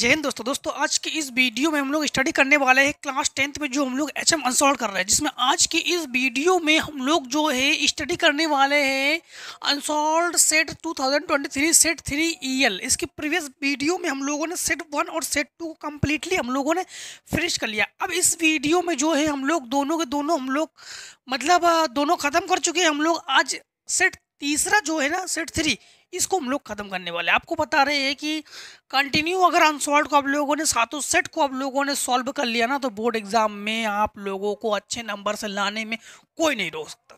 जय हिंद दोस्तों दोस्तों आज की इस वीडियो में हम लोग स्टडी करने वाले हैं क्लास टेंथ में जो हम लोग एच एम अनसॉल्व कर रहे हैं जिसमें आज की इस वीडियो में हम लोग जो है स्टडी करने वाले हैं unsolved set 2023 set three E L इसके प्रीवियस वीडियो में हम लोगों ने सेट वन और सेट टू को कम्प्लीटली हम लोगों ने फिनिश कर लिया अब इस वीडियो में जो है हम लोग दोनों के दोनों हम लोग मतलब दोनों ख़त्म कर चुके हैं हम लोग आज सेट तीसरा जो है ना सेट थ्री इसको हम लोग ख़त्म करने वाले आपको बता रहे हैं कि कंटिन्यू अगर अनसॉल्व को आप लोगों ने सातों सेट को आप लोगों ने सॉल्व कर लिया ना तो बोर्ड एग्ज़ाम में आप लोगों को अच्छे नंबर से लाने में कोई नहीं रोक सकता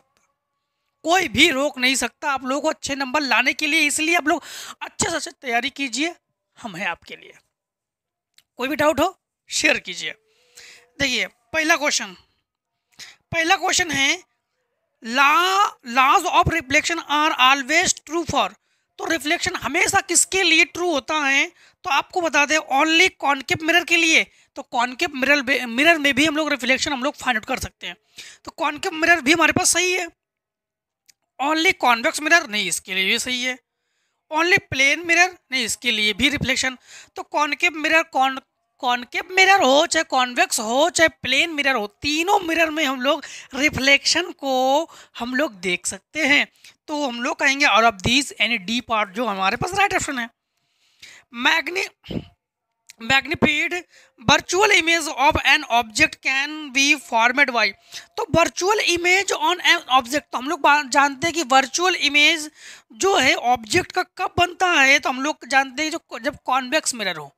कोई भी रोक नहीं सकता आप लोगों को अच्छे नंबर लाने के लिए इसलिए आप लोग अच्छे से अच्छे तैयारी कीजिए हम हैं आपके लिए कोई भी डाउट हो शेयर कीजिए देखिए पहला क्वेश्चन पहला क्वेश्चन है laws of reflection are always true for तो रिफ्लेक्शन हमेशा किसके लिए ट्रू होता है तो आपको बता दें ओनली कॉन्केप मिरर के लिए तो कॉन्केप मिरर मिरर में भी हम लोग रिफ्लेक्शन हम लोग फाइंड आउट कर सकते हैं तो कॉन्केप मिरर भी हमारे पास सही है ओनली कॉन्वेक्स मिरर नहीं इसके लिए भी सही है ओनली प्लेन मिरर नहीं इसके लिए भी रिफ्लेक्शन तो concave mirror con concave mirror हो चाहे कॉन्वेक्स हो चाहे प्लेन मिरर हो तीनों मिरर में हम लोग रिफ्लेक्शन को हम लोग देख सकते हैं तो हम लोग कहेंगे और अब दीज एनी डी पार्ट जो हमारे पास राइट ऑप्शन है magni magnified virtual image of an object can be formed by तो virtual image on an object तो हम लोग जानते हैं कि वर्चुअल इमेज जो है ऑब्जेक्ट का कब बनता है तो हम लोग जानते हैं जो जब कॉन्वेक्स मिरर हो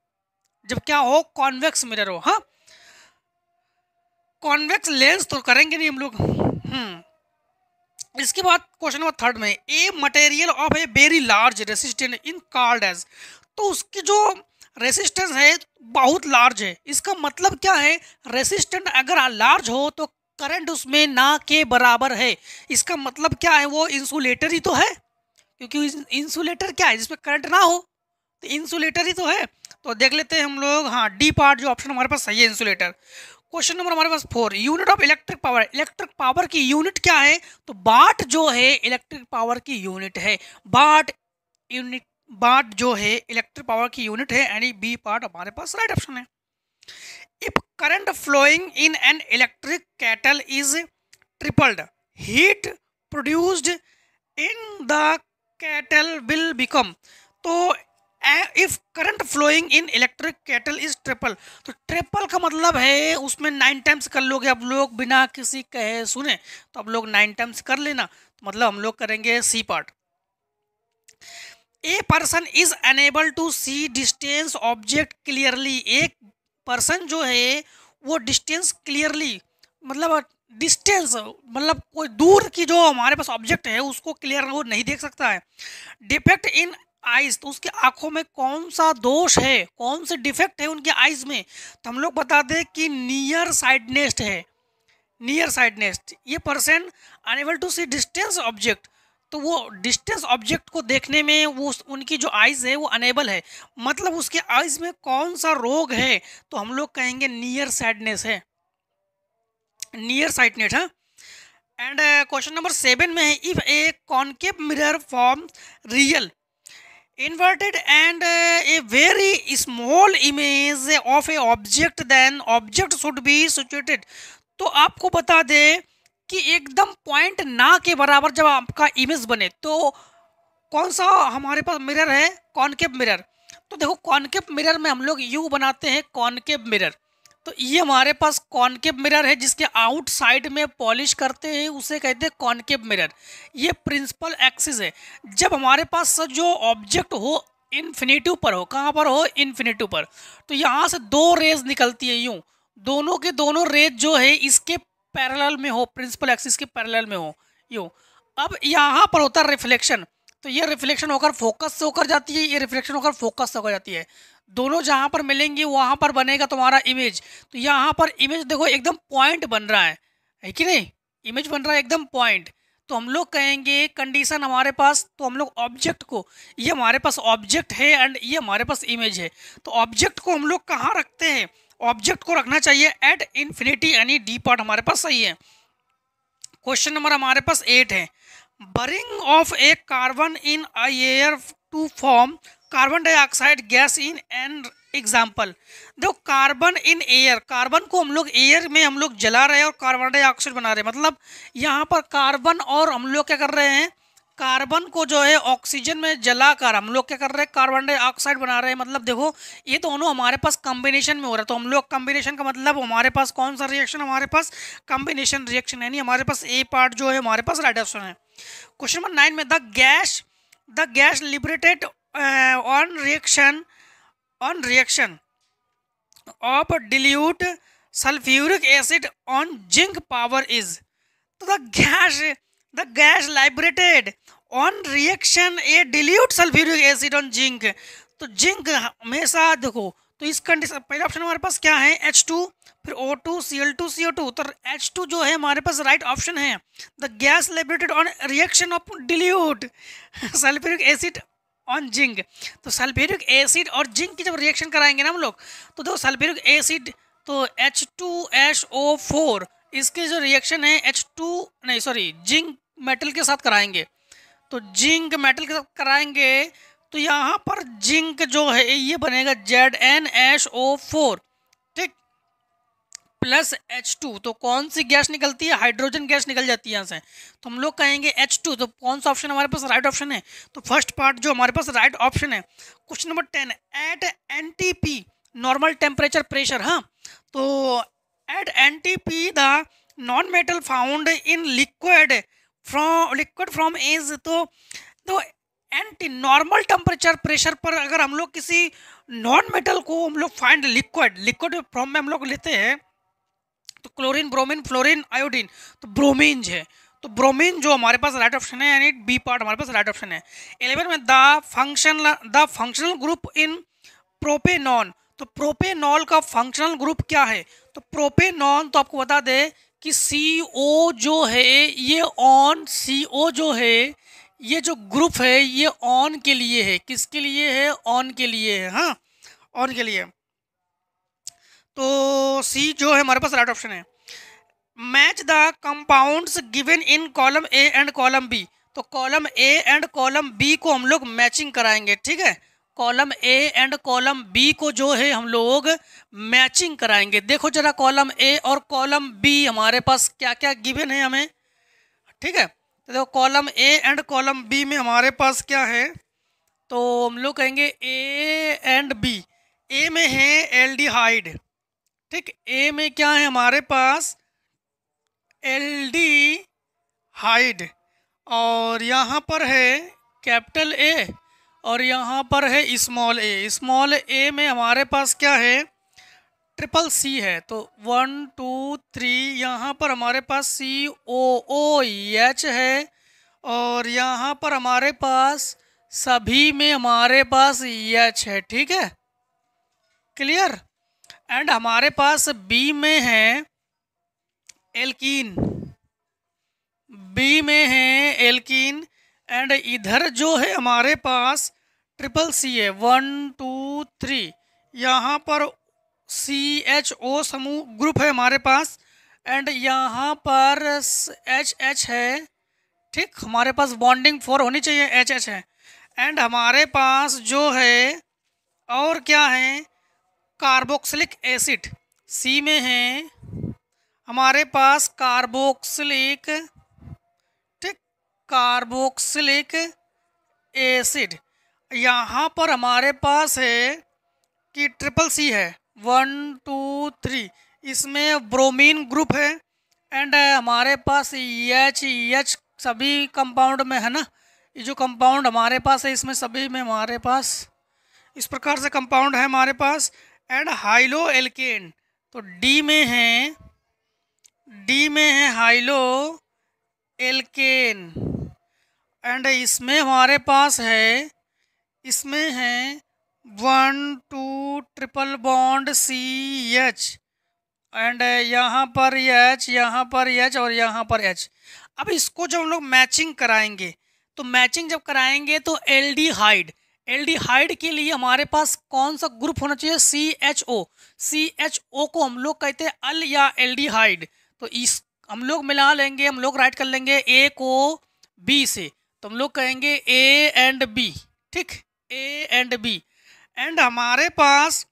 जब क्या हो कॉन्वेक्स मिरर हो हाँ कॉन्वेक्स लेंस तो करेंगे नहीं हम लोग हम्म इसके बाद क्वेश्चन नंबर थर्ड में a material of a very large resistant in card as तो उसकी जो रेसिस्टेंस है बहुत लार्ज है इसका मतलब क्या है रेसिस्टेंट अगर लार्ज हो तो करंट उसमें ना के बराबर है इसका मतलब क्या है वो इंसुलेटर ही तो है क्योंकि इंसुलेटर क्या है जिसमें करंट ना हो तो इंसुलेटर ही तो है तो देख लेते हैं हम लोग हाँ डी पार्ट जो ऑप्शन हमारे पास सही है इंसुलेटर क्वेश्चन नंबर हमारे पास four unit of electric power electric power की यूनिट क्या है तो बाट जो है इलेक्ट्रिक पावर की यूनिट है बाट यूनिट बाट जो है इलेक्ट्रिक पावर की यूनिट है यानी बी पार्ट हमारे पास राइट ऑप्शन है if current flowing in an electric kettle is tripled heat produced in the kettle will become तो if current flowing in electric kettle is triple तो triple का मतलब है उसमें नाइन टाइम्स कर लोगे अब लोग बिना किसी कहे सुने तो अब लोग नाइन टाइम्स कर लेना तो मतलब हम लोग करेंगे C part a person is unable to see distance object clearly एक पर्सन जो है वो डिस्टेंस क्लियरली मतलब डिस्टेंस मतलब कोई दूर की जो हमारे पास ऑब्जेक्ट है उसको क्लियर वो नहीं देख सकता है डिफेक्ट इन आइज तो उसकी आंखों में कौन सा दोष है कौन से डिफेक्ट है उनके आइज में तो हम लोग बता दें कि नियर साइडनेस्ट है नियर साइडनेस्ट ये person unable to see distance object तो वो डिस्टेंस ऑब्जेक्ट को देखने में वो उनकी जो आइज़ है वो अनेबल है मतलब उसके आइज़ में कौन सा रोग है तो हम लोग कहेंगे नियर साइडनेस है नियर साइडनेस है एंड क्वेश्चन नंबर सेवन में है if a concave mirror form real inverted and uh, a very small image of a object then object should be situated तो आपको बता दें कि एकदम पॉइंट ना के बराबर जब आपका इमेज बने तो कौन सा हमारे पास मिरर है कॉनकेव मिरर तो देखो कॉनकेव मिरर में हम लोग यू बनाते हैं कॉनकेप मिरर तो ये हमारे पास कॉन्केव मिरर है जिसके आउटसाइड में पॉलिश करते हैं उसे कहते हैं कॉन्केव मिरर ये प्रिंसिपल एक्सिस है जब हमारे पास जो ऑब्जेक्ट हो इन्फिनेटिव पर हो कहाँ पर हो इन्फिनेटिव पर तो यहाँ से दो रेज निकलती है यूँ दोनों के दोनों रेज जो है इसके पैरेलल में हो प्रिंसिपल एक्सिस के पैरेलल में हो यूँ अब यहाँ पर होता है रिफ्लेक्शन तो ये रिफ्लेक्शन होकर फोकस से होकर जाती है ये रिफ्लेक्शन होकर फोकस से होकर जाती है दोनों जहाँ पर मिलेंगे वहाँ पर बनेगा तुम्हारा इमेज तो यहाँ पर इमेज देखो एकदम पॉइंट बन रहा है है कि नहीं इमेज बन रहा है एकदम पॉइंट तो हम लोग कहेंगे कंडीशन हमारे पास तो हम लोग ऑब्जेक्ट को ये हमारे पास ऑब्जेक्ट है एंड ये हमारे पास इमेज है तो ऑब्जेक्ट को हम लोग कहाँ रखते हैं ऑब्जेक्ट को रखना चाहिए एट इन्फिनिटी यानी डी पार्ट हमारे पास सही है क्वेश्चन नंबर हमारे पास एट है burning of a carbon in air to form carbon dioxide gas in an example देखो कार्बन इन एयर कार्बन को हम लोग एयर में हम लोग जला रहे हैं और कार्बन डाइऑक्साइड बना रहे हैं मतलब यहाँ पर कार्बन और हम लोग क्या कर रहे हैं कार्बन को जो है ऑक्सीजन में जलाकर हम लोग क्या कर रहे हैं कार्बन डाइऑक्साइड बना रहे हैं मतलब देखो ये दोनों हमारे पास कम्बिनेशन में हो रहा है तो हम लोग कम्बिनेशन का मतलब हमारे पास कौन सा रिएक्शन हमारे पास कम्बिनेशन रिएक्शन यानी हमारे पास ए पार्ट जो है हमारे पास राइट ऑप्शन है क्वेश्चन नंबर नाइन में the gas the gas liberated on reaction on reaction of dilute sulphuric acid on zinc power is तो the gas the gas liberated on reaction a dilute sulphuric acid on zinc तो zinc हमेशा देखो तो इस condition पहला option हमारे पास क्या है एच टू फिर O two two C L C O two तो एच टू जो है हमारे पास राइट ऑप्शन है the gas liberated on reaction of dilute sulphuric acid on zinc तो सल्फेरिक एसिड और जिंक की जब रिएक्शन कराएंगे ना हम लोग तो देखो सल्फेरिक एसिड तो H two H O four इसके जो रिएक्शन है एच टू नहीं सॉरी जिंक मेटल के साथ कराएंगे तो जिंक मेटल के साथ कराएंगे तो यहाँ पर जिंक जो है ये बनेगा Z N H O four plus H two तो कौन सी गैस निकलती है हाइड्रोजन गैस निकल जाती है यहाँ से तो हम लोग कहेंगे एच टू तो कौन सा ऑप्शन हमारे पास राइट ऑप्शन है तो फर्स्ट पार्ट जो हमारे पास राइट ऑप्शन है question number ten at N T P normal temperature pressure हाँ तो at N T P the non metal found in liquid from liquid from is तो तो एंटी नॉर्मल टेम्परेचर प्रेशर पर अगर हम लोग किसी नॉन मेटल को हम लोग फाइंड लिक्विड लिक्विड फॉर्म में हम लोग लेते हैं तो क्लोरीन ब्रोमीन फ्लोरीन आयोडीन तो ब्रोमीन है तो ब्रोमीन जो हमारे पास राइट ऑप्शन है यानी बी पार्ट हमारे पास राइट ऑप्शन है एलेवन में the function the functional group in propanone तो प्रोपेनॉल का फंक्शनल ग्रुप क्या है तो प्रोपेनॉन तो आपको बता दे कि सी ओ जो है ये ऑन सी ओ जो है ये जो ग्रुप है ये ऑन के लिए है किसके लिए है ऑन के लिए है हाँ ऑन के लिए तो सी जो है हमारे पास राइट ऑप्शन है match the compounds given in column A and column B तो column A and column B को हम लोग मैचिंग कराएंगे ठीक है column A and column B को जो है हम लोग मैचिंग कराएंगे देखो जरा कॉलम ए और कॉलम बी हमारे पास क्या क्या गिवन है हमें ठीक है तो देखो column A and column B में हमारे पास क्या है तो हम लोग कहेंगे ए एंड बी ए में है एल्डिहाइड ठीक ए में क्या है हमारे पास एल डी हाइड और यहाँ पर है कैपिटल ए और यहाँ पर है स्मॉल ए स्मॉल ए में हमारे पास क्या है ट्रिपल सी है तो वन टू थ्री यहाँ पर हमारे पास सी ओ ओ एच है और यहाँ पर हमारे पास सभी में हमारे पास एच है ठीक है क्लियर एंड हमारे पास बी में है एल्कीन बी में है एल्कीन एंड इधर जो है हमारे पास ट्रिपल सी है वन टू थ्री यहाँ पर सी एच ओ समूह ग्रुप है हमारे पास एंड यहाँ पर एच एच है ठीक हमारे पास बॉन्डिंग फोर होनी चाहिए एच एच है एंड हमारे पास जो है और क्या है कार्बोक्सिलिक एसिड सी में है हमारे पास कार्बोक्सिलिक ठीक कार्बोक्सिलिक एसिड यहाँ पर हमारे पास है कि ट्रिपल सी है वन टू थ्री इसमें ब्रोमीन ग्रुप है एंड uh, हमारे पास एच e एच e सभी कंपाउंड में है ना ये जो कंपाउंड हमारे पास है इसमें सभी में हमारे पास इस प्रकार से कंपाउंड है हमारे पास एंड हाइलो एल्केन तो डी में है डी में है हाइलो एल्केन एंड इसमें हमारे पास है इसमें है one two triple bond C H and यहाँ पर एच यहाँ पर एच और यहाँ पर एच अब इसको जब हम लोग मैचिंग कराएंगे तो मैचिंग जब कराएंगे तो एल डी हाइड एल्डिहाइड के लिए हमारे पास कौन सा ग्रुप होना चाहिए सी एच ओ सी एच ओ को हम लोग कहते हैं अल या एल्डिहाइड तो इस हम लोग मिला लेंगे हम लोग राइट कर लेंगे ए को बी से तो हम लोग कहेंगे ए एंड बी ठीक ए एंड बी एंड हमारे पास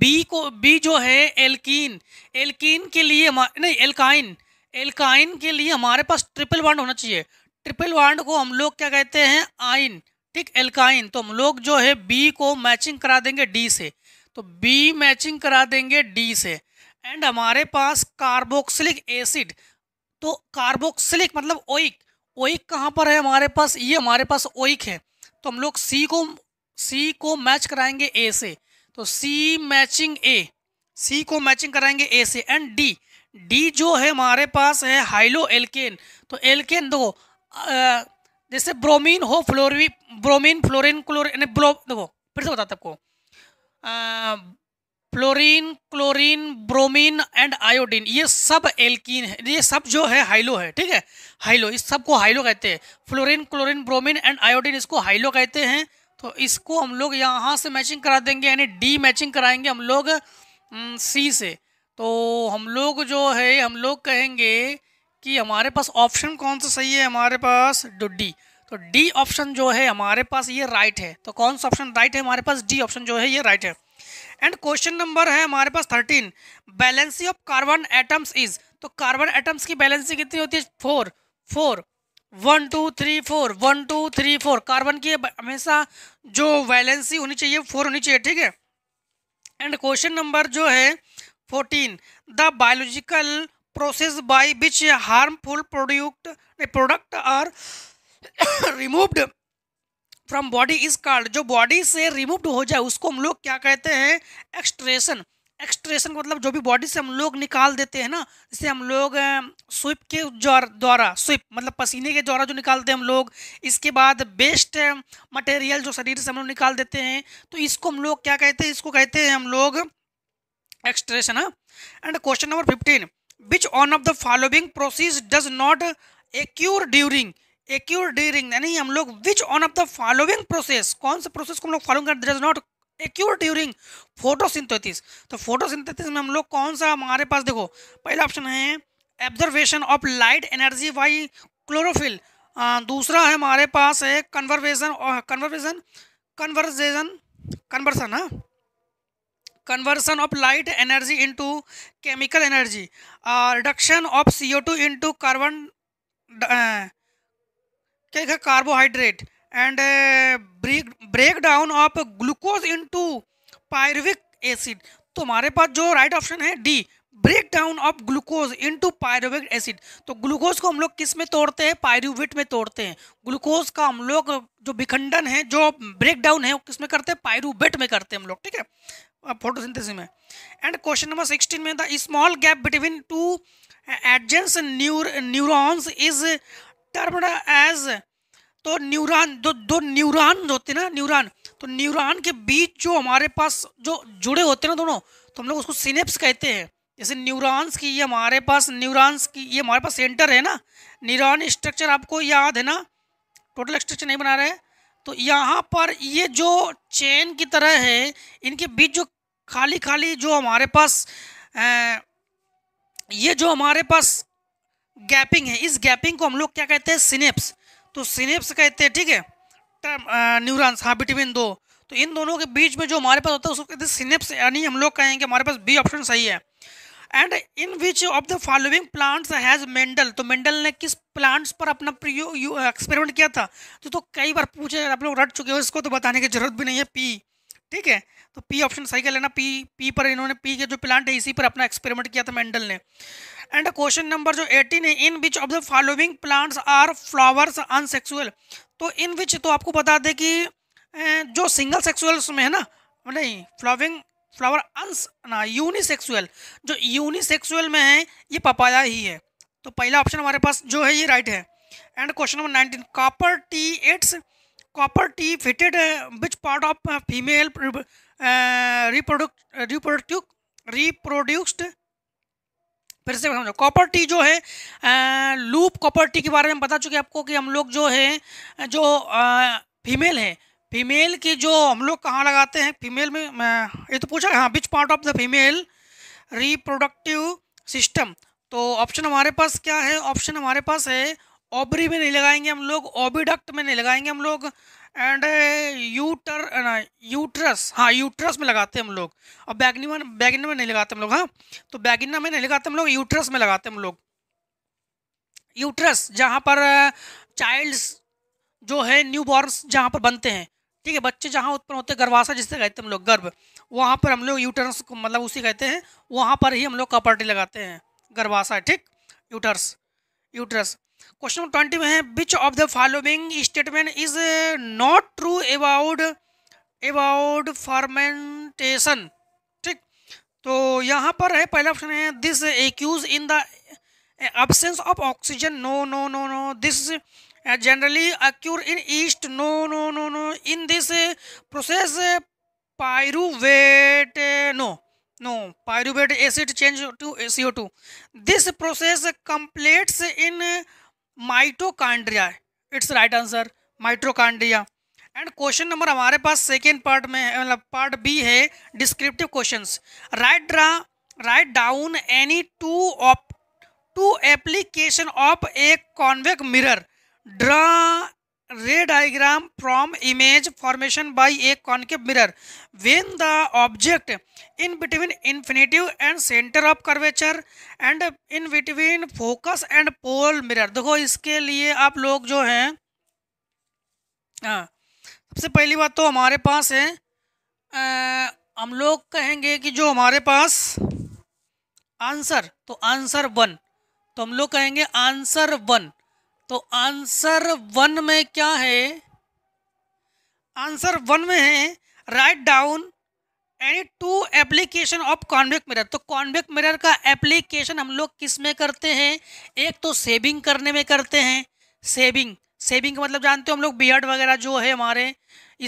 बी को बी जो है एल्कीन एल्कीन के लिए नहीं एल्काइन एल्काइन के लिए हमारे पास ट्रिपल वांड होना चाहिए ट्रिपल वांड को हम लोग क्या कहते हैं आइन ठीक एल्काइन तो हम लोग जो है बी को मैचिंग करा देंगे डी से तो बी मैचिंग करा देंगे डी से एंड हमारे पास कार्बोक्सिलिक एसिड तो कार्बोक्सिलिक मतलब ओइक ओइक कहाँ पर है हमारे पास ये हमारे पास ओइक है तो हम लोग सी को सी को मैच कराएंगे ए से तो सी मैचिंग ए सी को मैचिंग कराएंगे ए से एंड डी डी जो है हमारे पास है हाइलो एल्केन तो एल्केन दो जैसे ब्रोमीन हो फ्लोरवी ब्रोमीन फ्लोरिन क्लोरिन ब्रो देखो फिर से बताते आपको fluorine chlorine bromine and iodine ये सब एल्किन है ये सब जो है हाइलो है ठीक है हाइलो इस सब को हाइलो कहते हैं fluorine chlorine bromine and iodine इसको हाइलो कहते हैं तो इसको हम लोग यहाँ से मैचिंग करा देंगे यानी डी मैचिंग कराएंगे हम लोग सी से तो हम लोग जो है हम लोग कहेंगे कि हमारे पास ऑप्शन कौन सा सही है हमारे पास डो डी तो डी ऑप्शन जो है हमारे पास ये राइट है तो कौन सा ऑप्शन राइट है हमारे पास डी ऑप्शन जो है ये राइट है एंड क्वेश्चन नंबर है हमारे पास thirteen valency of carbon atoms is तो कार्बन एटम्स की बैलेंसी कितनी होती है four four one two three four one two three four carbon की हमेशा जो वैलेंसी होनी चाहिए फोर होनी चाहिए ठीक है एंड क्वेश्चन नंबर जो है fourteen the biological process by which harmful product product are removed from body is called जो बॉडी से रिमूव्ड हो जाए उसको हम लोग क्या कहते हैं एक्सट्रेशन एक्सट्रेशन का मतलब जो भी बॉडी से हम लोग निकाल देते हैं ना जैसे हम लोग स्विप के द्वारा स्विप मतलब पसीने के द्वारा जो निकालते हैं हम लोग इसके बाद बेस्ट मटेरियल जो शरीर से हम लोग निकाल देते हैं तो इसको हम लोग क्या कहते हैं इसको कहते हैं हम लोग excretion and question number fifteen which one of the following process does not occur during occur during यानी हम लोग which one of the following process कौन से प्रोसेस को हम लोग फॉलो कर is not occur during photosynthesis तो फोटोसिंथेसिस में हम लोग कौन सा हमारे पास देखो पहला ऑप्शन है absorption of light energy by chlorophyll दूसरा है हमारे पास है कन्वर्वेशन कन्वर्वेशन कन्वर्जेशन कन्वर्सन हाँ conversion of light energy into chemical energy reduction of C O two into carbon क्या लिखा carbohydrate and break break down of glucose into pyruvic acid तो हमारे पास जो राइट ऑप्शन है D break down of glucose into pyruvic acid तो glucose को हम लोग किस में तोड़ते हैं पायरुविट में तोड़ते हैं ग्लूकोज का हम लोग जो विखंडन है जो ब्रेक डाउन है वो किस में करते हैं पायरुवेट में करते हैं हम लोग ठीक है फोटोसिंथेसिस में एंड क्वेश्चन नंबर सिक्सटीन में the small gap between two adjacent neur neurons is termed as तो न्यूरॉन दो दो न्यूरॉन होते ना न्यूरॉन तो न्यूरॉन के बीच जो हमारे पास जो जुड़े होते हैं ना दोनों तो हम लोग उसको सिनेप्स कहते हैं जैसे न्यूरॉन्स की ये हमारे पास न्यूरॉन्स की ये हमारे पास सेंटर है ना न्यूरॉन स्ट्रक्चर आपको याद है ना टोटल स्ट्रक्चर नहीं बना रहे तो यहाँ पर ये जो चेन की तरह है इनके बीच जो खाली खाली जो हमारे पास ए, ये जो हमारे पास गैपिंग है इस गैपिंग को हम लोग क्या कहते हैं सिनेप्स तो सिनेप्स कहते हैं ठीक है न्यूरॉन्स हाँ बिटवीन दो तो इन दोनों के बीच में जो हमारे पास होता है उसको कहते हैं सिनेप्स यानी हम लोग कहेंगे हमारे पास बी ऑप्शन सही है and in which of the following plants has Mendel तो मेंडल ने किस प्लांट्स पर अपना एक्सपेरिमेंट किया था तो, तो कई बार पूछे आप लोग रट चुके हो इसको तो बताने की जरूरत भी नहीं है पी ठीक है तो पी ऑप्शन सही कह लेना पी पी पर इन्होंने पी के जो प्लांट है इसी पर अपना एक्सपेरिमेंट किया था मेंडल ने एंड क्वेश्चन नंबर जो एटीन है in which of the following plants are flowers unisexual तो इन विच तो आपको बता दें कि जो सिंगल सेक्सुअल्स में है ना नहीं फ्लाविंग फ्लावर अंस ना यूनिसेक्सुअल जो यूनिसेक्सुअल में है ये पपाया ही है तो पहला ऑप्शन हमारे पास जो है ये राइट है and question number nineteen copper T एट्स copper T fitted which part of female reproduct reproductive reproduced फिर से समझो कॉपर टी जो है आ, लूप कॉपर टी के बारे में बता चुके आपको कि हम लोग जो है जो आ, फीमेल है फीमेल की जो हम लोग कहाँ लगाते हैं फीमेल में ये तो पूछा हाँ which part of the female reproductive system तो ऑप्शन हमारे पास क्या है ऑप्शन हमारे पास है ओबरी में नहीं लगाएंगे हम लोग ओबीडक्ट में नहीं लगाएंगे हम लोग एंड यूटर यूट्रस हाँ यूट्रस में लगाते हैं हम लोग और बैगनिमा बैगनिमा में नहीं लगाते हम लोग हाँ तो बैगनिमा में नहीं लगाते हम लोग यूट्रस में लगाते हम लोग यूट्रस जहाँ पर चाइल्ड्स जो है न्यू बॉर्नस जहाँ पर बनते हैं ठीक है बच्चे जहाँ उत्पन्न होते हैं गर्भाशय जिससे कहते हैं हम लोग गर्भ वहाँ पर हम लोग यूटर्स मतलब उसी कहते हैं वहाँ पर ही हम लोग कपर्टी लगाते हैं गर्भाशय ठीक uterus uterus question number twenty में है which of the following statement is not true about about fermentation ठीक तो यहाँ पर है पहला ऑप्शन है this occurs in the absence of oxygen no no no no this generally occur in yeast no no no no in this process pyruvate no no pyruvate acid change to C O two this process completes in mitochondria it's right answer mitochondria and question number हमारे पास second part में मतलब part B है descriptive question write draw write down any two op two application of a convex mirror draw ray diagram from image formation by a concave mirror when the object in between infinity and centre of curvature and in between focus and pole mirror देखो इसके लिए आप लोग जो हैं हाँ, सबसे पहली बात तो हमारे पास है हम लोग कहेंगे कि जो हमारे पास आंसर तो आंसर वन तो हम लोग कहेंगे आंसर वन तो आंसर वन में क्या है आंसर वन में है write down any two application of convex mirror तो कॉन्वेक्ट मिरर का एप्लीकेशन हम लोग किस में करते हैं एक तो सेविंग करने में करते हैं सेविंग सेविंग का मतलब जानते हो हम लोग बियर्ड वगैरह जो है हमारे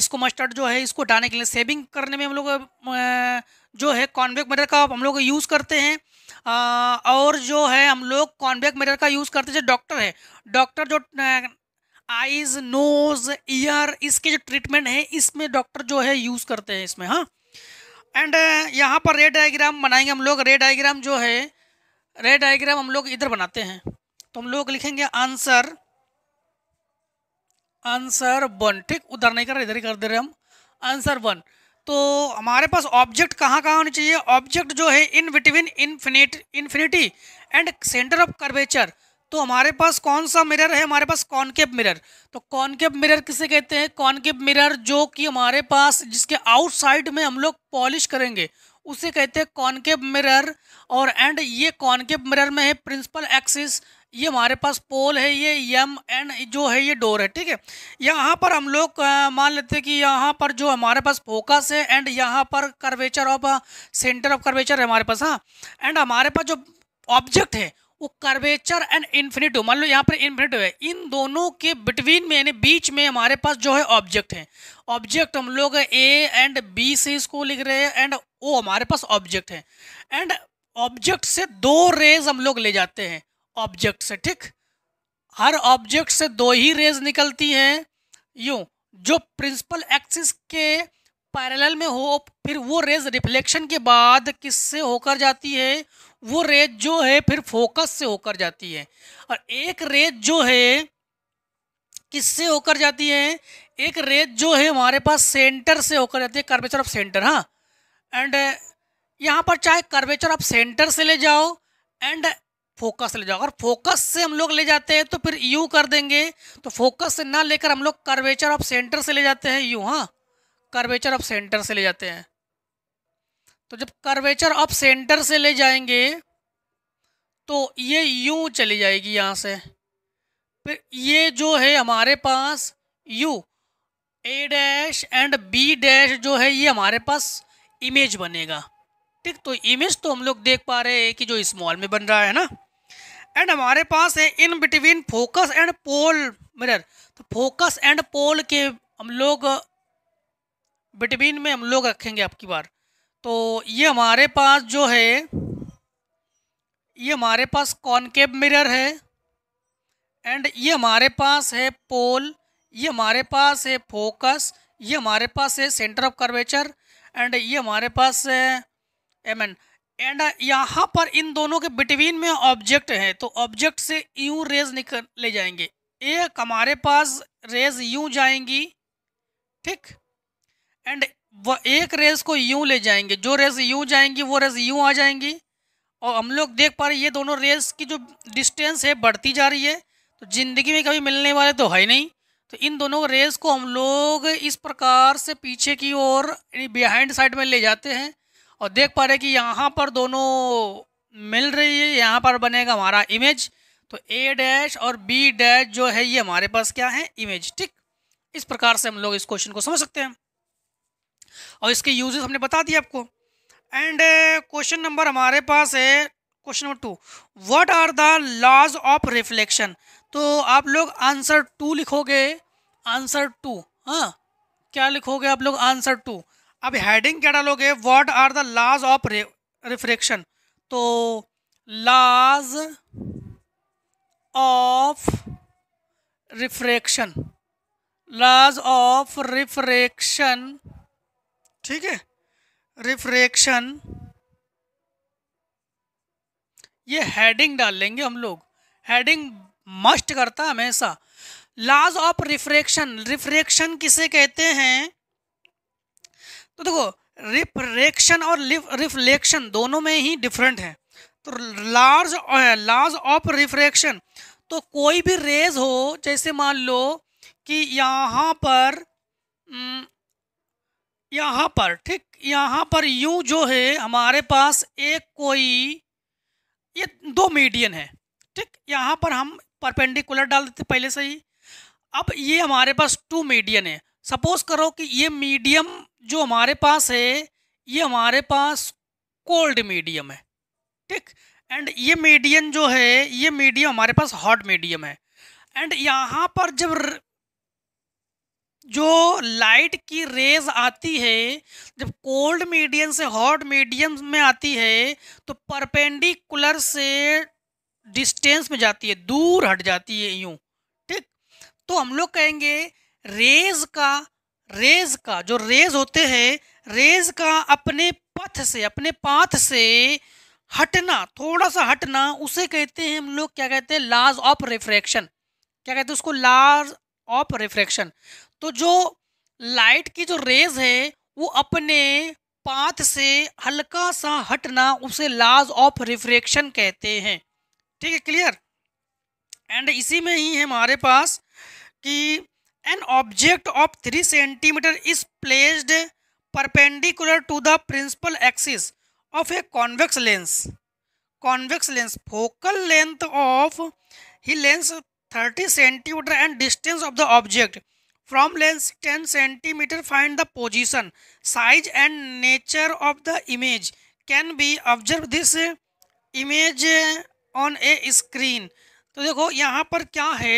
इसको मस्टर्ड जो है इसको हटाने के लिए सेविंग करने में हम लोग जो है कॉन्वेक्ट मिरर का हम लोग यूज़ करते हैं और जो है हम लोग कॉन्वेक मिरर का यूज़ करते हैं डॉक्टर है डॉक्टर जो आइज नोज ईयर इसके जो ट्रीटमेंट है इसमें डॉक्टर जो है यूज़ करते हैं इसमें हाँ एंड यहाँ पर रेड डायग्राम बनाएंगे हम लोग रेड डायग्राम जो है रेड डायग्राम हम लोग इधर बनाते हैं तो हम लोग लिखेंगे आंसर आंसर वन ठीक उधर नहीं कर रहे इधर ही कर दे रहे हम आंसर वन तो हमारे पास ऑब्जेक्ट कहाँ कहाँ होने चाहिए ऑब्जेक्ट जो है in between infinite infinity and centre of curvature तो हमारे पास कौन सा मिरर है हमारे पास कॉनकेप मिरर तो कॉनकेप मिरर किसे कहते हैं कॉनकेप मिरर जो कि हमारे पास जिसके आउटसाइड में हम लोग पॉलिश करेंगे उसे कहते हैं कॉनकेप मिरर और एंड ये कॉनकेप मिरर में है प्रिंसिपल एक्सिस ये हमारे पास पोल है ये यम एंड जो है ये डोर है ठीक है यहाँ पर हम लोग मान लेते हैं कि यहाँ पर जो हमारे पास फोकस है एंड यहाँ पर curvature of centre of curvature है हमारे पास हाँ एंड हमारे पास जो ऑब्जेक्ट है वो कर्वेचर एंड इन्फिनिटो मान लो यहाँ पर इन्फिनिटो है इन दोनों के बिटवीन में यानी बीच में हमारे पास जो है ऑब्जेक्ट है ऑब्जेक्ट हम लोग ए एंड बी से इसको लिख रहे हैं एंड ओ हमारे पास ऑब्जेक्ट है एंड ऑब्जेक्ट से दो रेज हम लोग ले जाते हैं ऑब्जेक्ट से ठीक हर ऑब्जेक्ट से दो ही रेज निकलती हैं यूँ जो प्रिंसिपल एक्सिस के पैरेलल में हो फिर वो रेज रिफ्लेक्शन के बाद किससे होकर जाती है वो रेज जो है फिर फोकस से होकर जाती है और एक रेज जो है किससे होकर जाती है एक रेज जो है हमारे पास सेंटर से होकर जाती है कर्वेचर ऑफ सेंटर हाँ एंड यहाँ पर चाहे कर्वेचर ऑफ सेंटर से ले जाओ एंड फोकस ले जाओ अगर फोकस से हम लोग ले जाते हैं तो फिर यू कर देंगे तो फोकस से ना लेकर हम लोग कर्वेचर ऑफ सेंटर से ले जाते हैं यू हाँ कर्वेचर ऑफ सेंटर से ले जाते हैं तो जब कर्वेचर ऑफ सेंटर से ले जाएंगे तो ये यू चली जाएगी यहाँ से फिर ये जो है हमारे पास यू A dash and B dash जो है ये हमारे पास इमेज बनेगा ठीक तो इमेज तो हम लोग देख पा रहे हैं कि जो स्मॉल में बन रहा है ना एंड हमारे पास है in between focus and pole mirror तो फोकस एंड पोल के हम लोग बिटवीन में हम लोग रखेंगे आपकी बार तो ये हमारे पास जो है ये हमारे पास कॉनकेव मिरर है एंड ये हमारे पास है पोल ये हमारे पास है फोकस ये हमारे पास है सेंटर ऑफ कर्वेचर एंड ये हमारे पास है एम एन एंड uh, यहाँ पर इन दोनों के बिटवीन में ऑब्जेक्ट है तो ऑब्जेक्ट से यू रेज निकल ले जाएंगे एक हमारे पास रेज यू जाएंगी ठीक एंड वह एक रेज को यू ले जाएंगे जो रेज यू जाएंगी वो रेज यू आ जाएंगी और हम लोग देख पा रहे ये दोनों रेस की जो डिस्टेंस है बढ़ती जा रही है तो ज़िंदगी में कभी मिलने वाले तो है नहीं तो इन दोनों रेस को हम लोग इस प्रकार से पीछे की ओर बिहाइंड साइड में ले जाते हैं और देख पा रहे कि यहाँ पर दोनों मिल रही है यहाँ पर बनेगा हमारा इमेज तो ए डैश और बी डैश जो है ये हमारे पास क्या है इमेज ठीक इस प्रकार से हम लोग इस क्वेश्चन को समझ सकते हैं और इसके यूजेस हमने बता दिए आपको एंड क्वेश्चन नंबर हमारे पास है question number two what are the laws of reflection तो आप लोग आंसर टू लिखोगे आंसर टू हाँ क्या लिखोगे आप लोग आंसर टू अब हेडिंग क्या डालोगे what are the laws of refraction तो laws of refraction laws of refraction ठीक है रिफ्रेक्शन ये हेडिंग डाल लेंगे हम लोग हेडिंग मस्ट करता हमेशा लाज ऑफ रिफ्रेक्शन रिफ्रेक्शन किसे कहते हैं तो देखो रिफ्रेक्शन और रिफ्लेक्शन दोनों में ही डिफरेंट है तो लार्ज लार्ज ऑफ रिफ्रेक्शन तो कोई भी रेज हो जैसे मान लो कि यहाँ पर हम्म, यहाँ पर ठीक यहाँ पर यूं जो है हमारे पास एक कोई ये दो मीडियन है ठीक यहाँ पर हम परपेंडिकुलर डाल देते पहले से ही अब ये हमारे पास टू मीडियन है सपोज करो कि ये मीडियम जो हमारे पास है ये हमारे पास कोल्ड मीडियम है ठीक एंड ये मीडियम जो है ये मीडियम हमारे पास हॉट मीडियम है एंड यहाँ पर जब जो लाइट की रेज आती है जब कोल्ड मीडियम से हॉट मीडियम में आती है तो परपेंडिकुलर से डिस्टेंस में जाती है दूर हट जाती है यूँ ठीक तो हम लोग कहेंगे रेज का रेज का जो रेज होते हैं रेज का अपने पथ से अपने पाथ से हटना थोड़ा सा हटना उसे कहते हैं हम लोग क्या कहते हैं लाज ऑफ रिफ्रैक्शन क्या कहते हैं उसको लाज ऑफ रिफ्रैक्शन तो जो लाइट की जो रेज है वो अपने पाथ से हल्का सा हटना उसे लाज ऑफ रिफ्रैक्शन कहते हैं ठीक है क्लियर एंड इसी में ही है हमारे पास कि an object of three centimeter is placed perpendicular to the principal axis of a convex lens convex lens focal length of the lens thirty centimeter and distance of the object from lens ten centimeter find the position size and nature of the image can be observe this image on a screen तो देखो यहाँ पर क्या है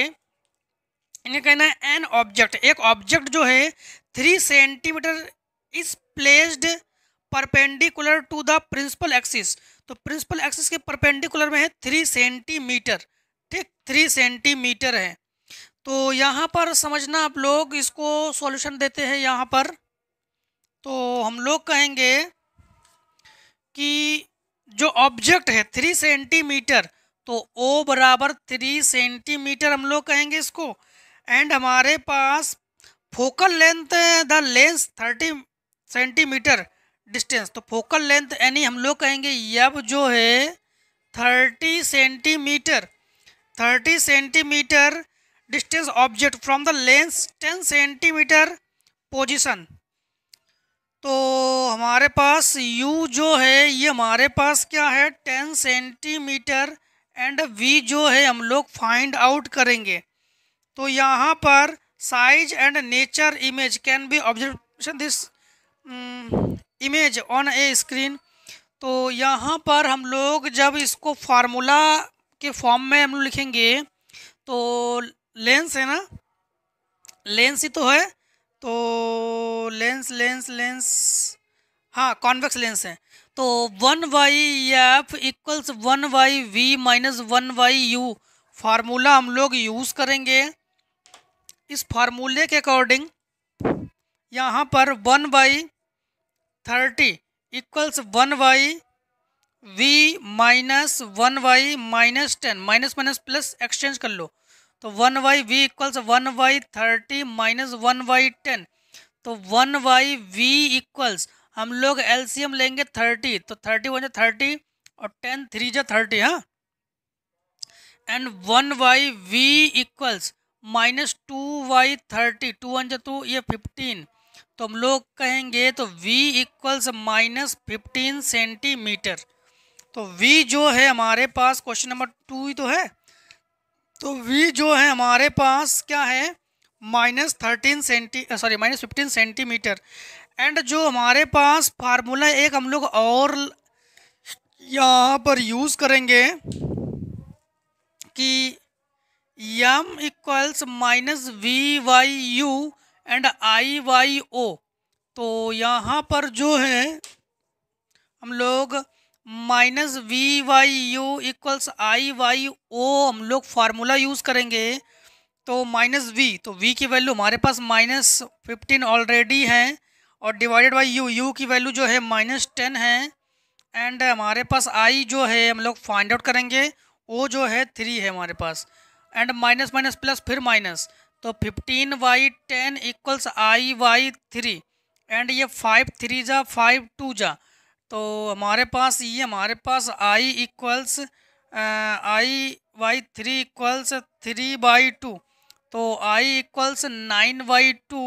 इनका कहना है an object एक ऑब्जेक्ट जो है three centimeter is placed perpendicular to the principal axis तो प्रिंसिपल एक्सिस के परपेंडिकुलर में है थ्री सेंटीमीटर ठीक थ्री सेंटीमीटर है तो यहाँ पर समझना आप लोग इसको सॉल्यूशन देते हैं यहाँ पर तो हम लोग कहेंगे कि जो ऑब्जेक्ट है थ्री सेंटीमीटर तो ओ बराबर थ्री सेंटीमीटर हम लोग कहेंगे इसको एंड हमारे पास focal length the lens thirty centimeter distance तो फोकल लेंथ यानी हम लोग कहेंगे यब जो है thirty centimeter thirty centimeter distance object from the lens ten centimeter position तो हमारे पास u जो है ये हमारे पास क्या है टेन सेंटीमीटर एंड v जो है हम लोग फाइंड आउट करेंगे तो यहाँ पर size and nature image can be observation this image on a screen तो यहाँ पर हम लोग जब इसको फार्मूला के फॉर्म में हम लोग लिखेंगे तो लेंस है ना लेंस ही तो है तो लेंस लेंस लेंस हाँ कॉन्वेक्स लेंस है तो one by f equals one by v minus one by u formula हम लोग यूज़ करेंगे इस फार्मूले के अकॉर्डिंग यहाँ पर one by thirty equals one by v minus one by minus ten minus minus plus exchange कर लो तो one by v equals one by thirty minus one by ten तो वन बाई वी इक्वल्स हम लोग LCM लेंगे thirty तो thirty one जो thirty और टेन थ्री जो थर्टी हाँ and one by v equals minus two by thirty two one जो टू तो ये फिफ्टीन तो हम लोग कहेंगे तो v equals minus fifteen centimeter तो v जो है हमारे पास क्वेश्चन नंबर टू ही तो है तो v जो है हमारे पास क्या है minus thirteen centi sorry minus fifteen centimeter and जो हमारे पास फार्मूला एक हम लोग और यहाँ पर यूज़ करेंगे कि m equals minus v by u and I by o तो यहाँ पर जो है हम लोग minus v by u equals I by o हम लोग फार्मूला यूज़ करेंगे तो माइनस वी तो वी की वैल्यू हमारे पास माइनस फिफ्टीन ऑलरेडी है और डिवाइडेड बाई यू यू की वैल्यू जो है माइनस टेन है एंड हमारे पास आई जो है हम लोग फाइंड आउट करेंगे ओ जो है थ्री है हमारे पास एंड माइनस माइनस प्लस फिर माइनस तो fifteen by ten equals I by three and ये फाइव थ्री जा फाइव टू जा तो हमारे पास ये हमारे पास I equals I by three equals three by two तो I equals nine by two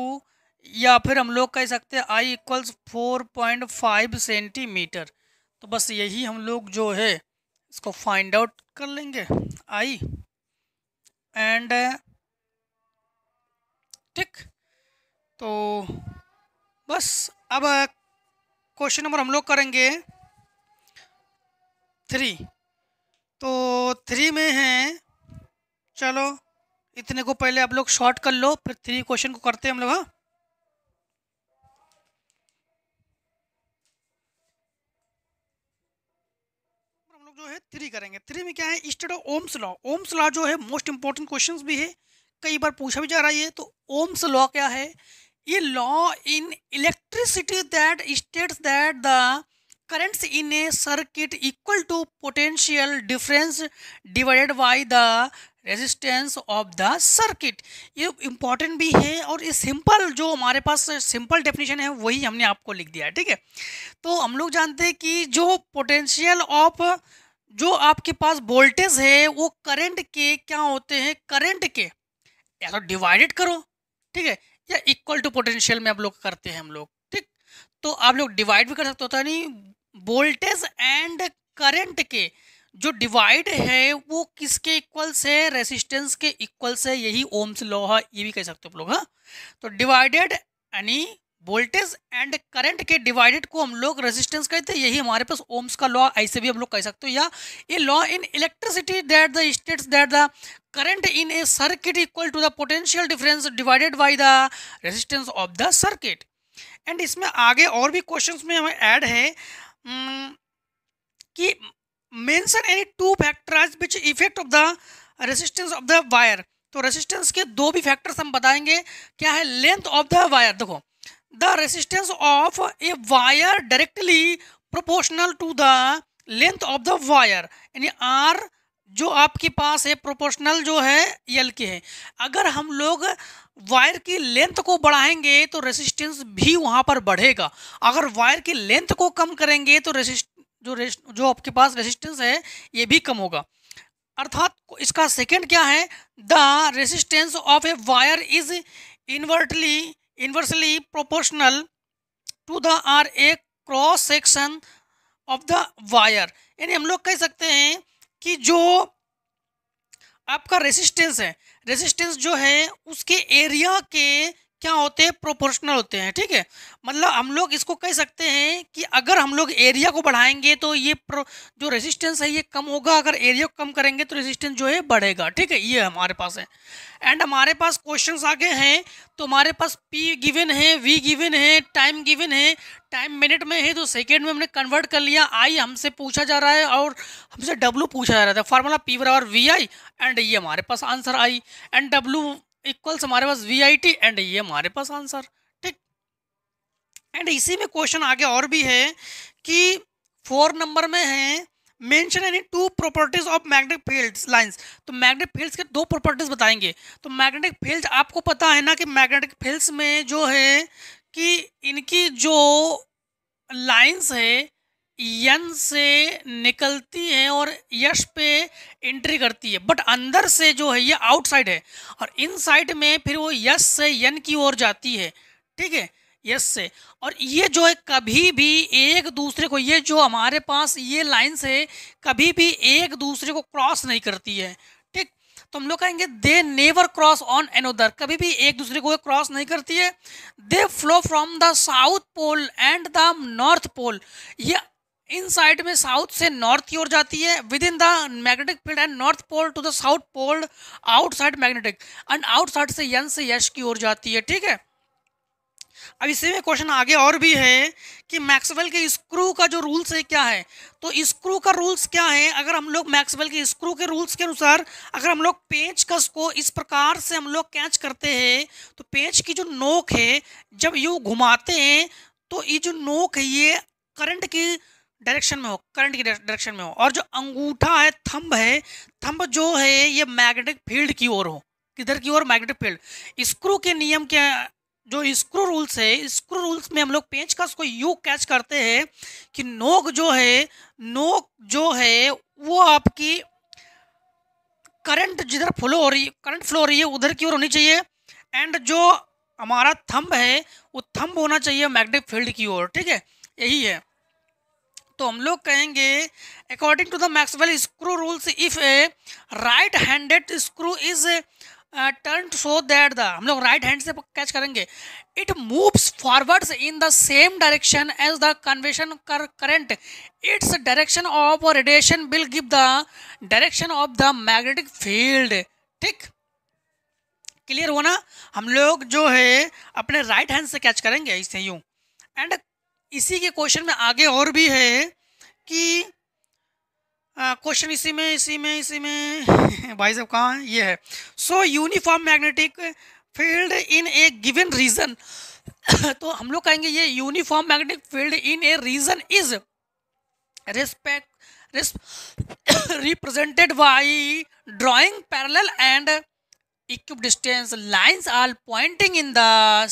या फिर हम लोग कह सकते हैं I equals four point five centimeter तो बस यही हम लोग जो है इसको फाइंड आउट कर लेंगे आई एंड ठीक तो बस अब क्वेश्चन नंबर हम लोग करेंगे थ्री तो थ्री में है चलो इतने को पहले आप लोग शॉर्ट कर लो फिर थ्री क्वेश्चन को करते हैं हम लोग हाँ जो है थ्री करेंगे थ्री में क्या है state of Ohm's law Ohm's law जो है मोस्ट इंपॉर्टेंट क्वेश्चन भी है कई बार पूछा भी जा रहा है तो ओम्स लॉ क्या है ये law in electricity that states that the currents in a circuit equal to potential difference divided by the resistance of the circuit ये इंपॉर्टेंट भी है और ये सिंपल जो हमारे पास सिंपल डेफिनेशन है वही हमने आपको लिख दिया है ठीक है तो हम लोग जानते हैं कि जो पोटेंशियल ऑफ जो आपके पास वोल्टेज है वो करंट के क्या होते हैं करंट के या तो डिवाइडेड करो ठीक है या इक्वल टू पोटेंशियल में आप लोग करते हैं हम लोग ठीक तो आप लोग डिवाइड भी कर सकते हो तो यानी वोल्टेज एंड करंट के जो डिवाइड है वो किसके इक्वल्स है रेसिस्टेंस के इक्वल्स है यही ओम्स लोहा ये भी कह सकते हो आप लोग हाँ तो डिवाइडेड यानी वोल्टेज एंड करंट के डिवाइडेड को हम लोग रेजिस्टेंस कहते हैं यही हमारे पास ओम्स का लॉ ऐसे भी हम लोग कह सकते हो या ये law in electricity that the states that the current in a circuit equal to the potential difference divided by the resistance of the circuit and इसमें आगे और भी क्वेश्चन में हमें ऐड है कि mention any two factors which effect of the resistance of the wire तो रेजिस्टेंस के दो भी फैक्टर्स हम बताएंगे क्या है लेंथ ऑफ द वायर देखो the resistance of a wire directly proportional to the length of the wire यानी आर जो आपके पास है प्रोपोर्शनल जो है यल के है अगर हम लोग वायर की लेंथ को बढ़ाएंगे तो रेसिस्टेंस भी वहाँ पर बढ़ेगा अगर वायर की लेंथ को कम करेंगे तो रेसिस्ट जो रेस जो आपके पास रेसिस्टेंस है ये भी कम होगा अर्थात इसका सेकंड क्या है the resistance of a wire is inversely inversely proportional to the a cross section of the wire यानी हम लोग कह सकते हैं कि जो आपका रेजिस्टेंस है रेजिस्टेंस जो है उसके एरिया के क्या होते हैं प्रोपोर्शनल होते हैं ठीक है मतलब हम लोग इसको कह सकते हैं कि अगर हम लोग एरिया को बढ़ाएंगे तो ये जो रेजिस्टेंस है ये कम होगा अगर एरिया को कम करेंगे तो रेजिस्टेंस जो है बढ़ेगा ठीक है ये हमारे पास है एंड हमारे पास क्वेश्चन आगे हैं तो हमारे पास पी गिवन है वी गिवन है टाइम गिवन है टाइम मिनट में है तो सेकेंड में हमने कन्वर्ट कर लिया आई हमसे पूछा जा रहा है और हमसे डब्लू पूछा जा रहा था फार्मूला पी बराबर वी आई एंड ये हमारे पास answer I and W equals हमारे पास वी आई टी एंड ये हमारे पास आंसर ठीक एंड इसी में क्वेश्चन आगे और भी है कि फोर नंबर में है mention any two properties of magnetic fields lines तो मैग्नेटिक फील्ड्स के दो प्रॉपर्टीज बताएंगे तो मैग्नेटिक फील्ड आपको पता है ना कि मैग्नेटिक फील्ड्स में जो है कि इनकी जो लाइंस है यन से निकलती है और यश पे एंट्री करती है बट अंदर से जो है ये आउटसाइड है और इनसाइड में फिर वो यश से यन की ओर जाती है ठीक है यश से और ये जो है कभी भी एक दूसरे को ये जो हमारे पास ये लाइन्स है कभी भी एक दूसरे को क्रॉस नहीं करती है ठीक तो हम लोग कहेंगे they never cross on another कभी भी एक दूसरे को क्रॉस नहीं करती है they flow from the south pole and the north pole ये इन साइड में साउथ से नॉर्थ की ओर जाती है within the magnetic field and north pole to the south pole outside magnetic and outside से यन से यश की ओर जाती है ठीक है अब इसी में क्वेश्चन आगे और भी है कि मैक्सवेल के स्क्रू का जो रूल्स है क्या है तो स्क्रू का रूल्स क्या है अगर हम लोग मैक्सवेल के स्क्रू के रूल्स के अनुसार अगर हम लोग पेंच कस को इस प्रकार से हम लोग कैच करते हैं तो पेंच की जो नोक है जब यू घुमाते हैं तो ये जो नोक है ये करंट की डायरेक्शन में हो करंट की डायरेक्शन में हो और जो अंगूठा है थंब है थंब जो है ये मैग्नेटिक फील्ड की ओर हो किधर की ओर मैग्नेटिक फील्ड स्क्रू के नियम के जो स्क्रू रूल्स है स्क्रू रूल्स में हम लोग पेंच का उसको यू कैच करते हैं कि नोक जो है नोक जो है वो आपकी करंट जिधर फ्लो हो रही है करंट फ्लो हो रही है उधर की ओर होनी चाहिए एंड जो हमारा थंब है वो थंब होना चाहिए मैग्नेटिक फील्ड की ओर ठीक है यही है तो हम लोग कहेंगे according to the Maxwell screw rules if a right handed screw is turn so that the हम लोग राइट हैंड से कैच करेंगे it moves forwards in the same direction as the convention कर current its direction of radiation will give the direction of the magnetic field ठीक clear हुआ ना हम लोग जो है अपने राइट हैंड से कैच करेंगे इसे यूं एंड इसी के क्वेश्चन में आगे और भी है कि क्वेश्चन इसी में इसी में इसी में भाई साहब कहाँ है ये है so uniform magnetic field in a given region तो हम लोग कहेंगे ये uniform magnetic field in a region is respect represented by drawing parallel and equidistant lines are pointing in the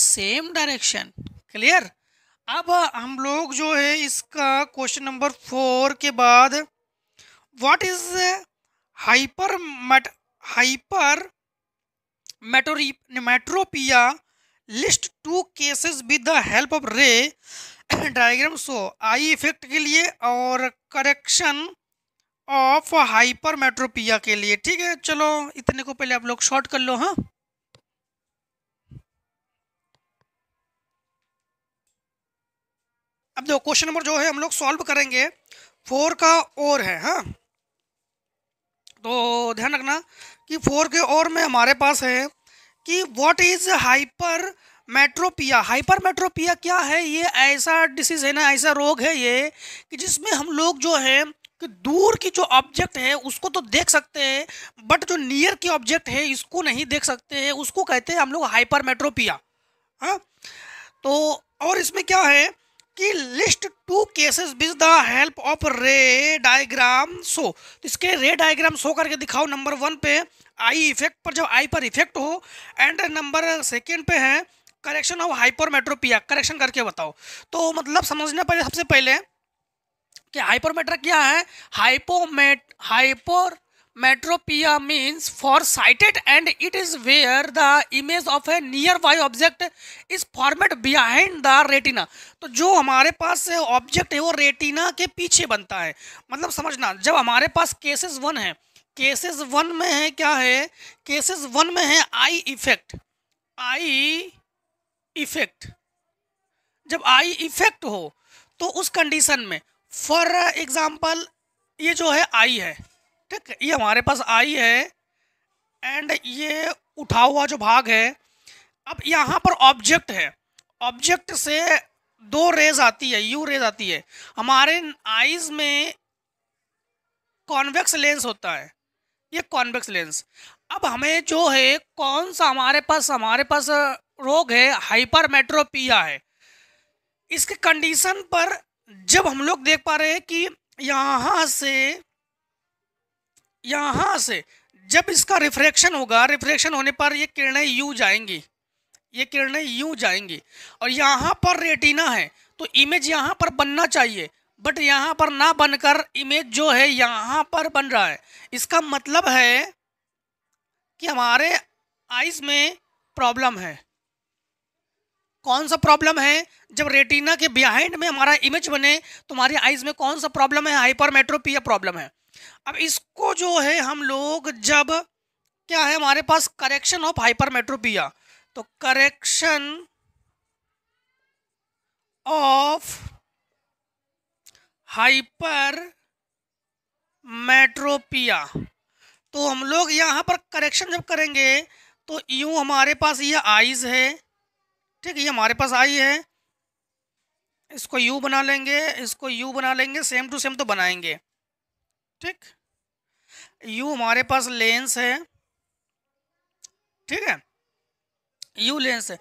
same direction clear अब हम लोग जो है इसका क्वेश्चन नंबर फोर के बाद व्हाट इज हाइपर मेट हाइपर मेटोरी hypermetropia list two cases with the help of ray diagram so eye effect के लिए और करेक्शन ऑफ हाइपर मेट्रोपिया के लिए ठीक है चलो इतने को पहले आप लोग शॉर्ट कर लो हाँ अब देखो क्वेश्चन नंबर जो है हम लोग सॉल्व करेंगे फोर का और है हाँ तो ध्यान रखना कि फोर के और में हमारे पास है कि what is hypermetropia hypermetropia क्या है ये ऐसा डिसीज है ना ऐसा रोग है ये कि जिसमें हम लोग जो है कि दूर की जो ऑब्जेक्ट है उसको तो देख सकते हैं बट जो नियर की ऑब्जेक्ट है इसको नहीं देख सकते हैं उसको कहते हैं हम लोग हाइपर मेट्रोपिया हाँ तो और इसमें क्या है कि list two cases with the help of ray diagram show तो इसके रे डायग्राम शो करके दिखाओ नंबर वन पे आई इफेक्ट पर जब आई पर इफेक्ट हो एंड नंबर सेकेंड पे है करेक्शन ऑफ हाइपरमेट्रोपिया करेक्शन करके बताओ तो मतलब समझना पड़े सबसे पहले कि हाइपरमेट्रा क्या है हाइपोमेट hypermetropia means far sighted and it is where the image of a nearby object is formed behind the retina तो जो हमारे पास ऑब्जेक्ट है वो रेटिना के पीछे बनता है मतलब समझना जब हमारे पास केसेस वन है केसेस वन में है क्या है केसेस वन में है आई इफेक्ट आई इफेक्ट जब आई इफेक्ट हो तो उस कंडीशन में फॉर एग्जाम्पल ये जो है आई है ठीक ये हमारे पास आई है एंड ये उठा हुआ जो भाग है अब यहाँ पर ऑब्जेक्ट है ऑब्जेक्ट से दो रेज आती है यू रेज आती है हमारे आईज में कॉन्वेक्स लेंस होता है ये कॉन्वेक्स लेंस अब हमें जो है कौन सा हमारे पास हमारे पास रोग है हाइपरमेट्रोपिया है इसके कंडीशन पर जब हम लोग देख पा रहे हैं कि यहाँ से यहाँ से जब इसका रिफ्रैक्शन होगा रिफ्रैक्शन होने पर ये किरणें यूँ जाएंगी ये किरणें यूँ जाएंगी और यहाँ पर रेटिना है तो इमेज यहाँ पर बनना चाहिए बट यहाँ पर ना बनकर इमेज जो है यहाँ पर बन रहा है इसका मतलब है कि हमारे आइज में प्रॉब्लम है कौन सा प्रॉब्लम है जब रेटिना के बिहाइंड में हमारा इमेज बने तो हमारे आइज में कौन सा प्रॉब्लम है हाइपरमेट्रोपिया प्रॉब्लम है अब इसको जो है हम लोग जब क्या है हमारे पास करेक्शन ऑफ हाइपरमेट्रोपिया तो करेक्शन ऑफ हाइपर मेट्रोपिया तो हम लोग यहाँ पर करेक्शन जब करेंगे तो यूँ हमारे पास ये आईज है ठीक है ये हमारे पास आई है इसको यू बना लेंगे इसको यू बना लेंगे सेम टू सेम तो बनाएंगे ठीक यू हमारे पास लेंस है ठीक है यू लेंस है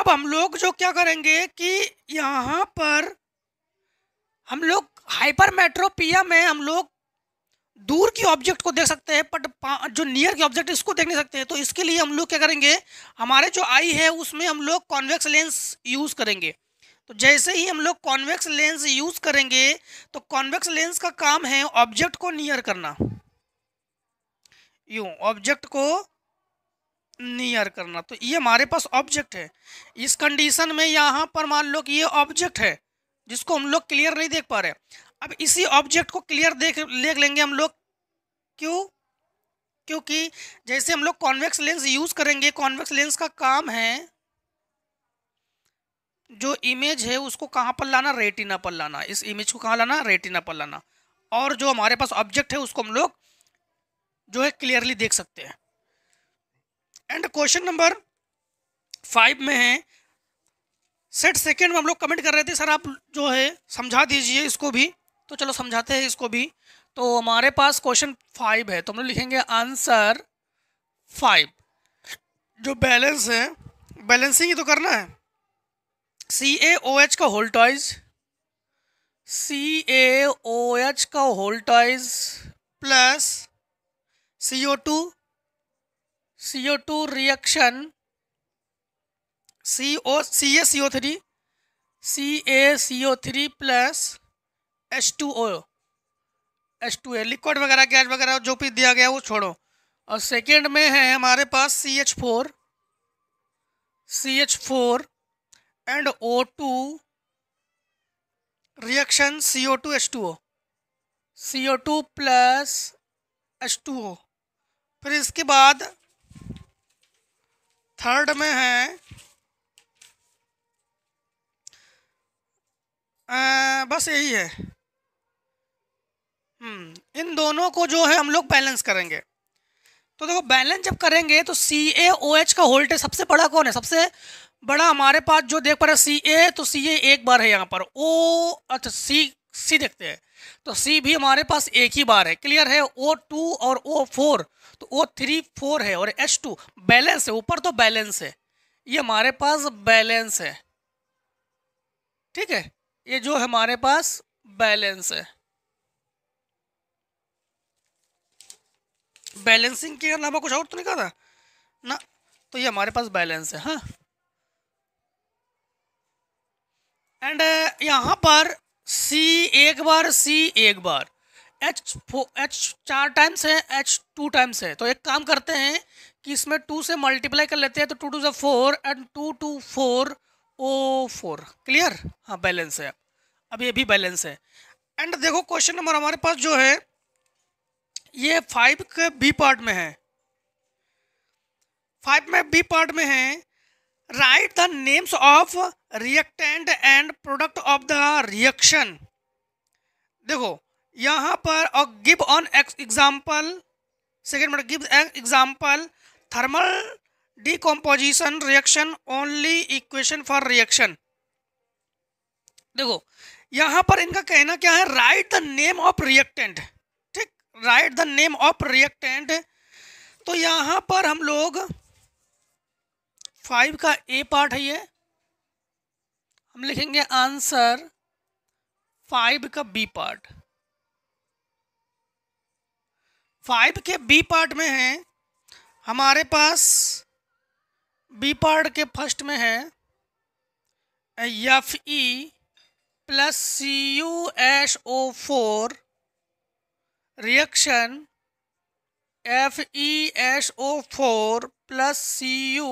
अब हम लोग जो क्या करेंगे कि यहाँ पर हम लोग हाइपरमेट्रोपिया में हम लोग दूर की ऑब्जेक्ट को देख सकते हैं बट जो नियर की ऑब्जेक्ट इसको देख नहीं सकते हैं तो इसके लिए हम लोग क्या करेंगे हमारे जो आई है उसमें हम लोग कॉन्वेक्स लेंस यूज़ करेंगे तो जैसे ही हम लोग कॉन्वेक्स लेंस यूज़ करेंगे तो कॉन्वेक्स लेंस का काम है ऑब्जेक्ट को नियर करना यू ऑब्जेक्ट को नियर करना तो ये हमारे पास ऑब्जेक्ट है इस कंडीशन में यहाँ पर मान लो कि ये ऑब्जेक्ट है जिसको हम लोग क्लियर नहीं देख पा रहे अब इसी ऑब्जेक्ट को क्लियर देख देख लेंगे हम लोग क्यों क्योंकि जैसे हम लोग कॉन्वेक्स लेंस यूज़ करेंगे कॉन्वेक्स लेंस का काम है जो इमेज है उसको कहाँ पर लाना रेटिना पर लाना इस इमेज को कहाँ लाना रेटिना पर लाना और जो हमारे पास ऑब्जेक्ट है उसको हम लोग जो है क्लियरली देख सकते हैं एंड क्वेश्चन नंबर फाइव में है सेट सेकेंड में हम लोग कमेंट कर रहे थे सर आप जो है समझा दीजिए इसको भी तो चलो समझाते हैं इसको भी तो हमारे पास क्वेश्चन फाइव है तो हम लोग लिखेंगे आंसर फाइव जो बैलेंस है बैलेंसिंग ही तो करना है सी ए ओ एच का होल्टाइज सी ए ओ एच का होल्टाइज plus C O two C O two reaction C O C A C O three C A C O three plus H two O H two a liquid वगैरह gas वगैरह जो भी दिया गया वो छोड़ो और सेकेंड में है हमारे पास C H four C H four and O O two two reaction C H O C O two plus H two O फिर इसके बाद थर्ड में है आ, बस यही है हम्म, इन दोनों को जो है हम लोग बैलेंस करेंगे तो देखो बैलेंस जब करेंगे तो सी ए ओ एच का होल्टेज सबसे बड़ा कौन है सबसे बड़ा हमारे पास जो देख पा रहे सी ए तो सी ए एक बार है यहाँ पर ओ अच्छा सी सी देखते हैं तो सी भी हमारे पास एक ही बार है क्लियर है ओ टू और ओ फोर तो ओ थ्री फोर है और एच टू बैलेंस है ऊपर तो बैलेंस है ये हमारे पास बैलेंस है ठीक है ये जो हमारे पास बैलेंस है बैलेंसिंग के अलावा कुछ और तो नहीं कहा था ना तो ये हमारे पास बैलेंस है हाँ एंड uh, यहाँ पर सी एक बार सी एक बार एच फो एच चार टाइम्स है एच टू टाइम्स है तो एक काम करते हैं कि इसमें टू से मल्टीप्लाई कर लेते हैं तो टू टू ज़ा four and two two four O four clear हाँ बैलेंस है अब ये भी बैलेंस है एंड देखो क्वेश्चन नंबर हमारे पास जो है ये फाइव के बी पार्ट में है फाइव में बी पार्ट में है write the names of reactant and product of the reaction देखो यहाँ पर और give on example second minute give example thermal decomposition reaction only equation for reaction देखो यहाँ पर इनका कहना क्या है write the name of reactant ठीक write the name of reactant तो यहाँ पर हम लोग फाइव का ए पार्ट है ये हम लिखेंगे आंसर फाइव का बी पार्ट फाइव के बी पार्ट में है हमारे पास बी पार्ट के फर्स्ट में है F E plus C U S O four reaction F E S O four plus C U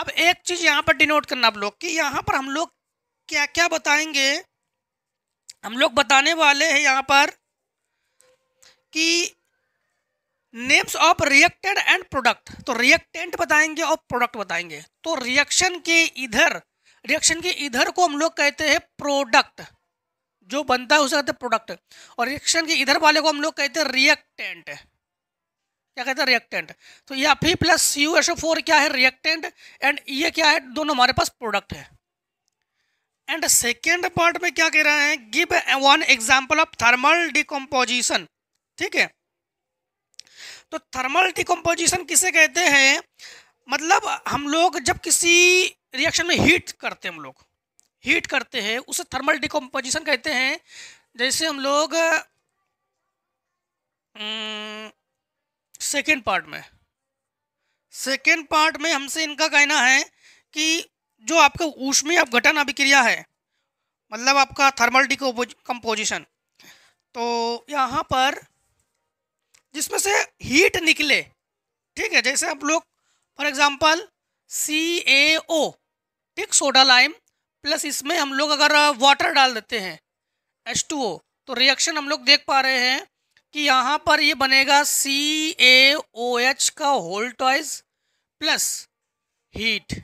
अब एक चीज यहाँ पर डिनोट करना आप लोग कि यहाँ पर हम लोग क्या क्या बताएंगे हम लोग बताने वाले हैं यहाँ पर कि names of reacted and product तो रिएक्टेंट बताएंगे और प्रोडक्ट बताएंगे तो रिएक्शन के इधर रिएक्शन के इधर को हम लोग कहते हैं प्रोडक्ट जो बनता है उसे कहते हैं प्रोडक्ट और रिएक्शन के इधर वाले को हम लोग कहते हैं रिएक्टेंट क्या कहते हैं रिएक्टेंट तो यह P plus C U S O four क्या है रिएक्टेंट एंड ये क्या है दोनों हमारे पास प्रोडक्ट है एंड सेकेंड पार्ट में क्या कह रहे हैं give one example of thermal decomposition ठीक है तो थर्मल डिकम्पोजिशन किसे कहते हैं मतलब हम लोग जब किसी रिएक्शन में हीट करते हैं हम लोग हीट करते हैं उसे थर्मल डिकम्पोजिशन कहते हैं जैसे हम लोग न, हम्म, सेकेंड पार्ट में सेकेंड पार्ट में हमसे इनका कहना है कि जो आपका ऊष्मीय अपघटन अभिक्रिया है मतलब आपका थर्मल डी कंपोजिशन तो यहाँ पर जिसमें से हीट निकले ठीक है जैसे आप लोग फॉर एग्ज़ाम्पल सी ए ओ ठीक सोडा लाइम प्लस इसमें हम लोग अगर वाटर डाल देते हैं एच टू ओ तो रिएक्शन हम लोग देख पा रहे हैं कि यहाँ पर ये बनेगा सी ए ओ एच का होल टॉइस प्लस हीट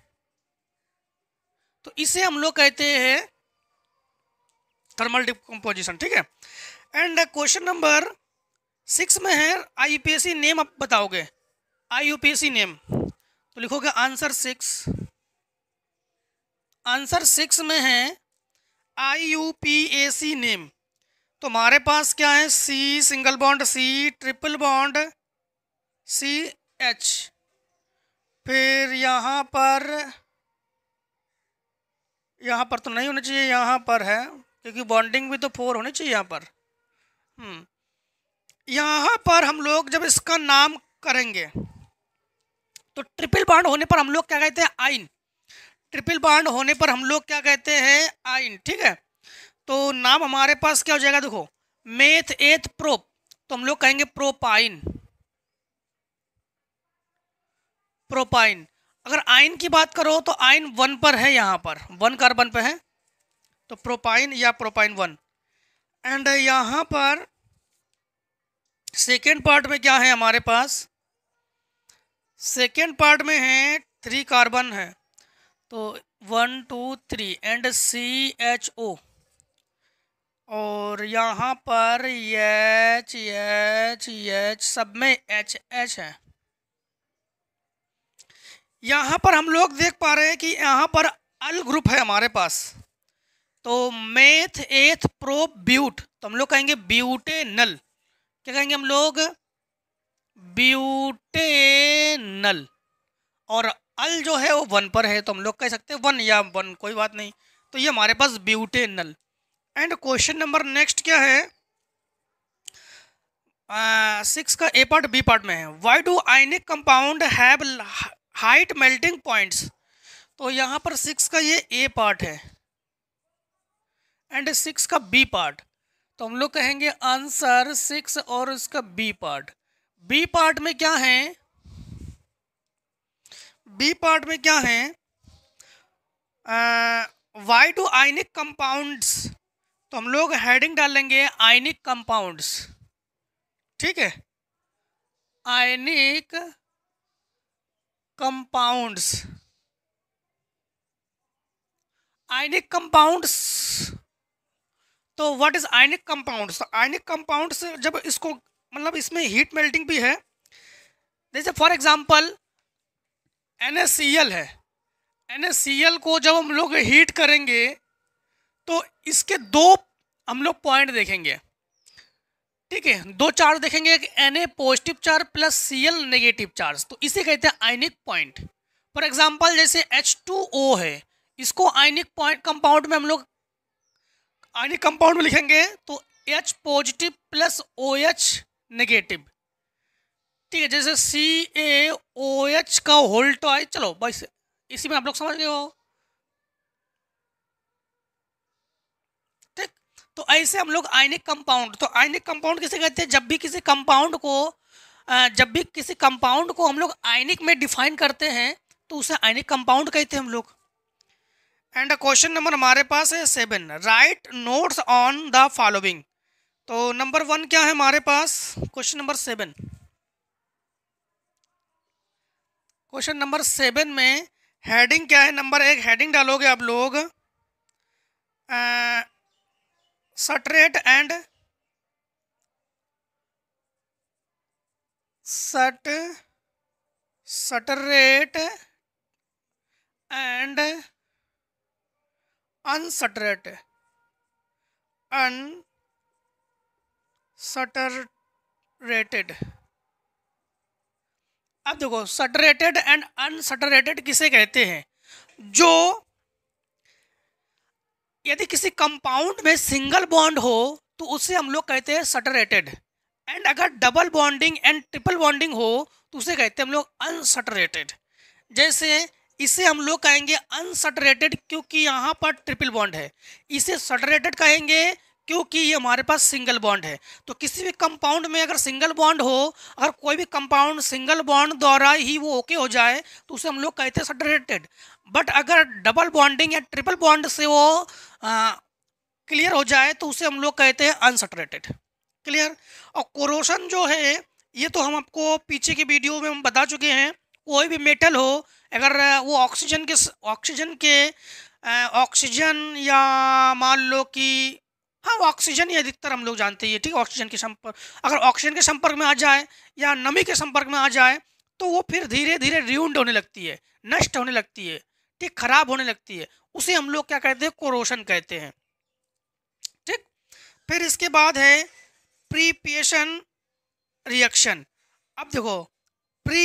तो इसे हम लोग कहते हैं थर्मल डिकम्पोजिशन ठीक है एंड क्वेश्चन नंबर सिक्स में है सी नेम आप बताओगे आईयूपीएससी नेम तो लिखोगे आंसर सिक्स आंसर सिक्स में है आईयूपीएससी नेम तो हमारे पास क्या है C single bond C triple bond C H फिर यहाँ पर यहाँ पर तो नहीं होना चाहिए यहाँ पर है क्योंकि बॉन्डिंग भी तो फोर होनी चाहिए यहाँ पर हम्म। यहाँ पर हम लोग जब इसका नाम करेंगे तो ट्रिपल बॉन्ड होने पर हम लोग क्या कहते हैं आइन ट्रिपल बॉन्ड होने पर हम लोग क्या कहते हैं आइन ठीक है तो नाम हमारे पास क्या हो जाएगा देखो मेथ एथ प्रोप तो हम लोग कहेंगे प्रोपाइन प्रोपाइन अगर आइन की बात करो तो आइन वन पर है यहां पर वन कार्बन पे है तो प्रोपाइन या प्रोपाइन वन एंड यहां पर सेकेंड पार्ट में क्या है हमारे पास सेकेंड पार्ट में है थ्री कार्बन है तो one two three and C H O और यहाँ पर एच एच एच सब में एच एच है यहाँ पर हम लोग देख पा रहे हैं कि यहाँ पर अल ग्रुप है हमारे पास तो मेथ एथ प्रो ब्यूट तो हम लोग कहेंगे ब्यूटे नल क्या कहेंगे हम लोग ब्यूटे नल और अल जो है वो वन पर है तो हम लोग कह सकते हैं वन या वन कोई बात नहीं तो ये हमारे पास butanal and question number next क्या है सिक्स का ए पार्ट बी पार्ट में है why do ionic compound have height melting points तो यहाँ पर सिक्स का ये ए पार्ट है एंड सिक्स का बी पार्ट तो हम लोग कहेंगे आंसर सिक्स और इसका बी पार्ट बी पार्ट में क्या है बी पार्ट में क्या है वाई डू आइनिक कंपाउंड्स तो हम लोग हेडिंग डालेंगे आयनिक कंपाउंड्स ठीक है आयनिक कंपाउंड्स आयनिक कंपाउंड्स तो what is ionic compounds ionic compounds जब इसको मतलब इसमें हीट मेल्टिंग भी है जैसे फॉर एग्जांपल एन है एन को जब हम लोग हीट करेंगे तो इसके दो हम लोग पॉइंट देखेंगे ठीक है दो चार्ज देखेंगे एक N A positive charge plus C L negative charge तो इसे कहते हैं आइनिक पॉइंट फॉर एग्जांपल जैसे एच टू ओ है इसको आइनिक पॉइंट कंपाउंड में हम लोग आइनिक कंपाउंड में लिखेंगे तो H positive plus O H negative ठीक है जैसे सी ए ओ एच का आए चलो बस इसी में आप लोग समझ गए हो तो ऐसे हम लोग आयनिक कंपाउंड तो आयनिक कंपाउंड किसे कहते हैं जब भी किसी कंपाउंड को जब भी किसी कंपाउंड को हम लोग आयनिक में डिफाइन करते हैं तो उसे आयनिक कंपाउंड कहते हैं हम लोग एंड क्वेश्चन नंबर हमारे पास है seven write notes on the following तो नंबर वन क्या है हमारे पास question number seven question number seven में हेडिंग क्या है नंबर एक हेडिंग डालोगे आप लोग सटरेट एंड सट सटरेट एंड अनसटरेट अनसटरेटेड अब देखो सटरेटेड एंड अनसटरेटेड किसे कहते हैं जो यदि किसी कंपाउंड में सिंगल बॉन्ड हो तो उसे हम लोग कहते हैं सटरेटेड एंड अगर double bonding and triple bonding हो तो उसे कहते हैं हम लोग अनसटरेटेड जैसे इसे हम लोग कहेंगे अनसटरेटेड क्योंकि यहाँ पर ट्रिपल बॉन्ड है इसे सटरेटेड कहेंगे क्योंकि ये हमारे पास सिंगल बॉन्ड है तो किसी भी कंपाउंड में अगर सिंगल बॉन्ड हो अगर कोई भी कंपाउंड सिंगल बॉन्ड द्वारा ही वो ओके हो जाए तो उसे हम लोग कहते हैं सटरेटेड बट अगर डबल बॉन्डिंग या ट्रिपल बॉन्ड से वो क्लियर हो जाए तो उसे हम लोग कहते हैं अनसटरेटेड क्लियर और कोरोशन जो है ये तो हम आपको पीछे की वीडियो में हम बता चुके हैं कोई भी मेटल हो अगर वो ऑक्सीजन के ऑक्सीजन के ऑक्सीजन या मान लो कि हाँ ऑक्सीजन ही अधिकतर हम लोग जानते हैं ठीक है ऑक्सीजन के संपर्क अगर ऑक्सीजन के संपर्क में आ जाए या नमी के संपर्क में आ जाए तो वो फिर धीरे धीरे रिउंड होने लगती है नष्ट होने लगती है ठीक खराब होने लगती है उसे हम लोग क्या कहते हैं कोरोशन कहते हैं ठीक फिर इसके बाद है प्रीपिएशन रिएक्शन अब देखो प्री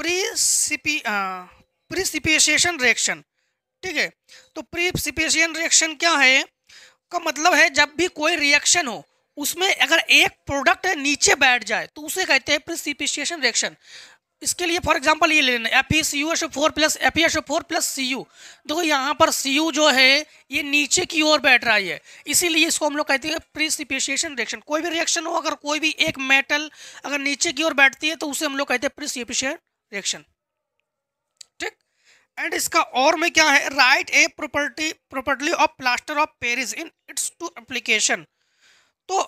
प्रीसिपी प्रीसिपिएशन रिएक्शन ठीक है तो प्रीसिपिएशन रिएक्शन क्या है का मतलब है जब भी कोई रिएक्शन हो उसमें अगर एक प्रोडक्ट नीचे बैठ जाए तो उसे कहते हैं प्रिसिपिशिएशन रिएक्शन इसके लिए फॉर एग्जांपल ये ले लेना F E C U S four plus F E S four plus C U देखो यहाँ पर सी यू जो है ये नीचे की ओर बैठ रहा है इसीलिए इसको हम लोग कहते हैं प्रिसिपिशिएशन रिएक्शन कोई भी रिएक्शन हो अगर कोई भी एक मेटल अगर नीचे की ओर बैठती है तो उसे हम लोग कहते हैं प्रीसिपिएशन रिएक्शन ठीक एंड इसका और में क्या है write a property property of plaster of Paris in its two application तो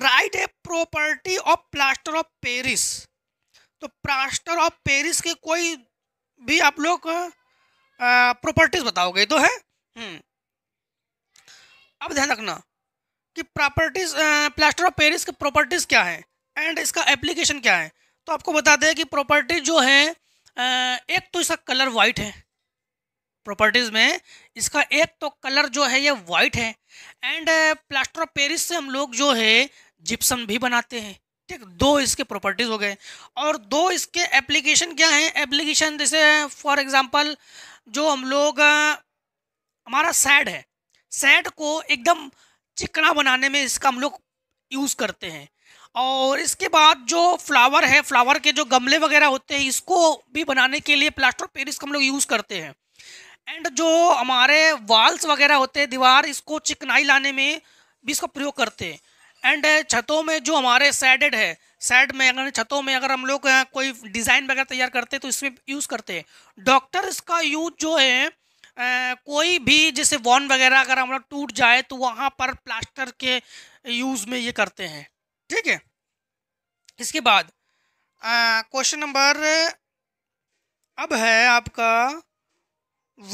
write a property of plaster of Paris तो प्लास्टर ऑफ पेरिस के कोई भी आप लोग प्रॉपर्टीज बताओगे तो है हम्म। अब ध्यान रखना कि प्रॉपर्टीज प्लास्टर ऑफ पेरिस के प्रॉपर्टीज क्या है एंड इसका एप्लीकेशन क्या है तो आपको बता दें कि प्रॉपर्टीज जो है एक तो इसका कलर वाइट है प्रॉपर्टीज़ में इसका एक तो कलर जो है ये वाइट है एंड प्लास्टर ऑफ पेरिस से हम लोग जो है जिप्सम भी बनाते हैं ठीक दो इसके प्रॉपर्टीज हो गए और दो इसके एप्लीकेशन क्या है एप्लीकेशन जैसे फॉर एग्जांपल जो हम लोग हमारा सैड है सैड को एकदम चिकना बनाने में इसका हम लोग यूज़ करते हैं और इसके बाद जो फ्लावर है फ्लावर के जो गमले वगैरह होते हैं इसको भी बनाने के लिए प्लास्टर पेरिस का हम लोग यूज़ करते हैं एंड जो हमारे वाल्स वगैरह होते हैं दीवार इसको चिकनाई लाने में भी इसका प्रयोग करते हैं एंड छतों में जो हमारे सैडेड है सैड में अगर छतों में अगर हम लोग कोई डिज़ाइन वगैरह तैयार करते हैं तो इसमें यूज़ करते हैं डॉक्टर इसका यूज जो है कोई भी जैसे वॉन वगैरह अगर हम लोग टूट जाए तो वहाँ पर प्लास्टर के यूज़ में ये करते हैं ठीक है इसके बाद क्वेश्चन नंबर अब है आपका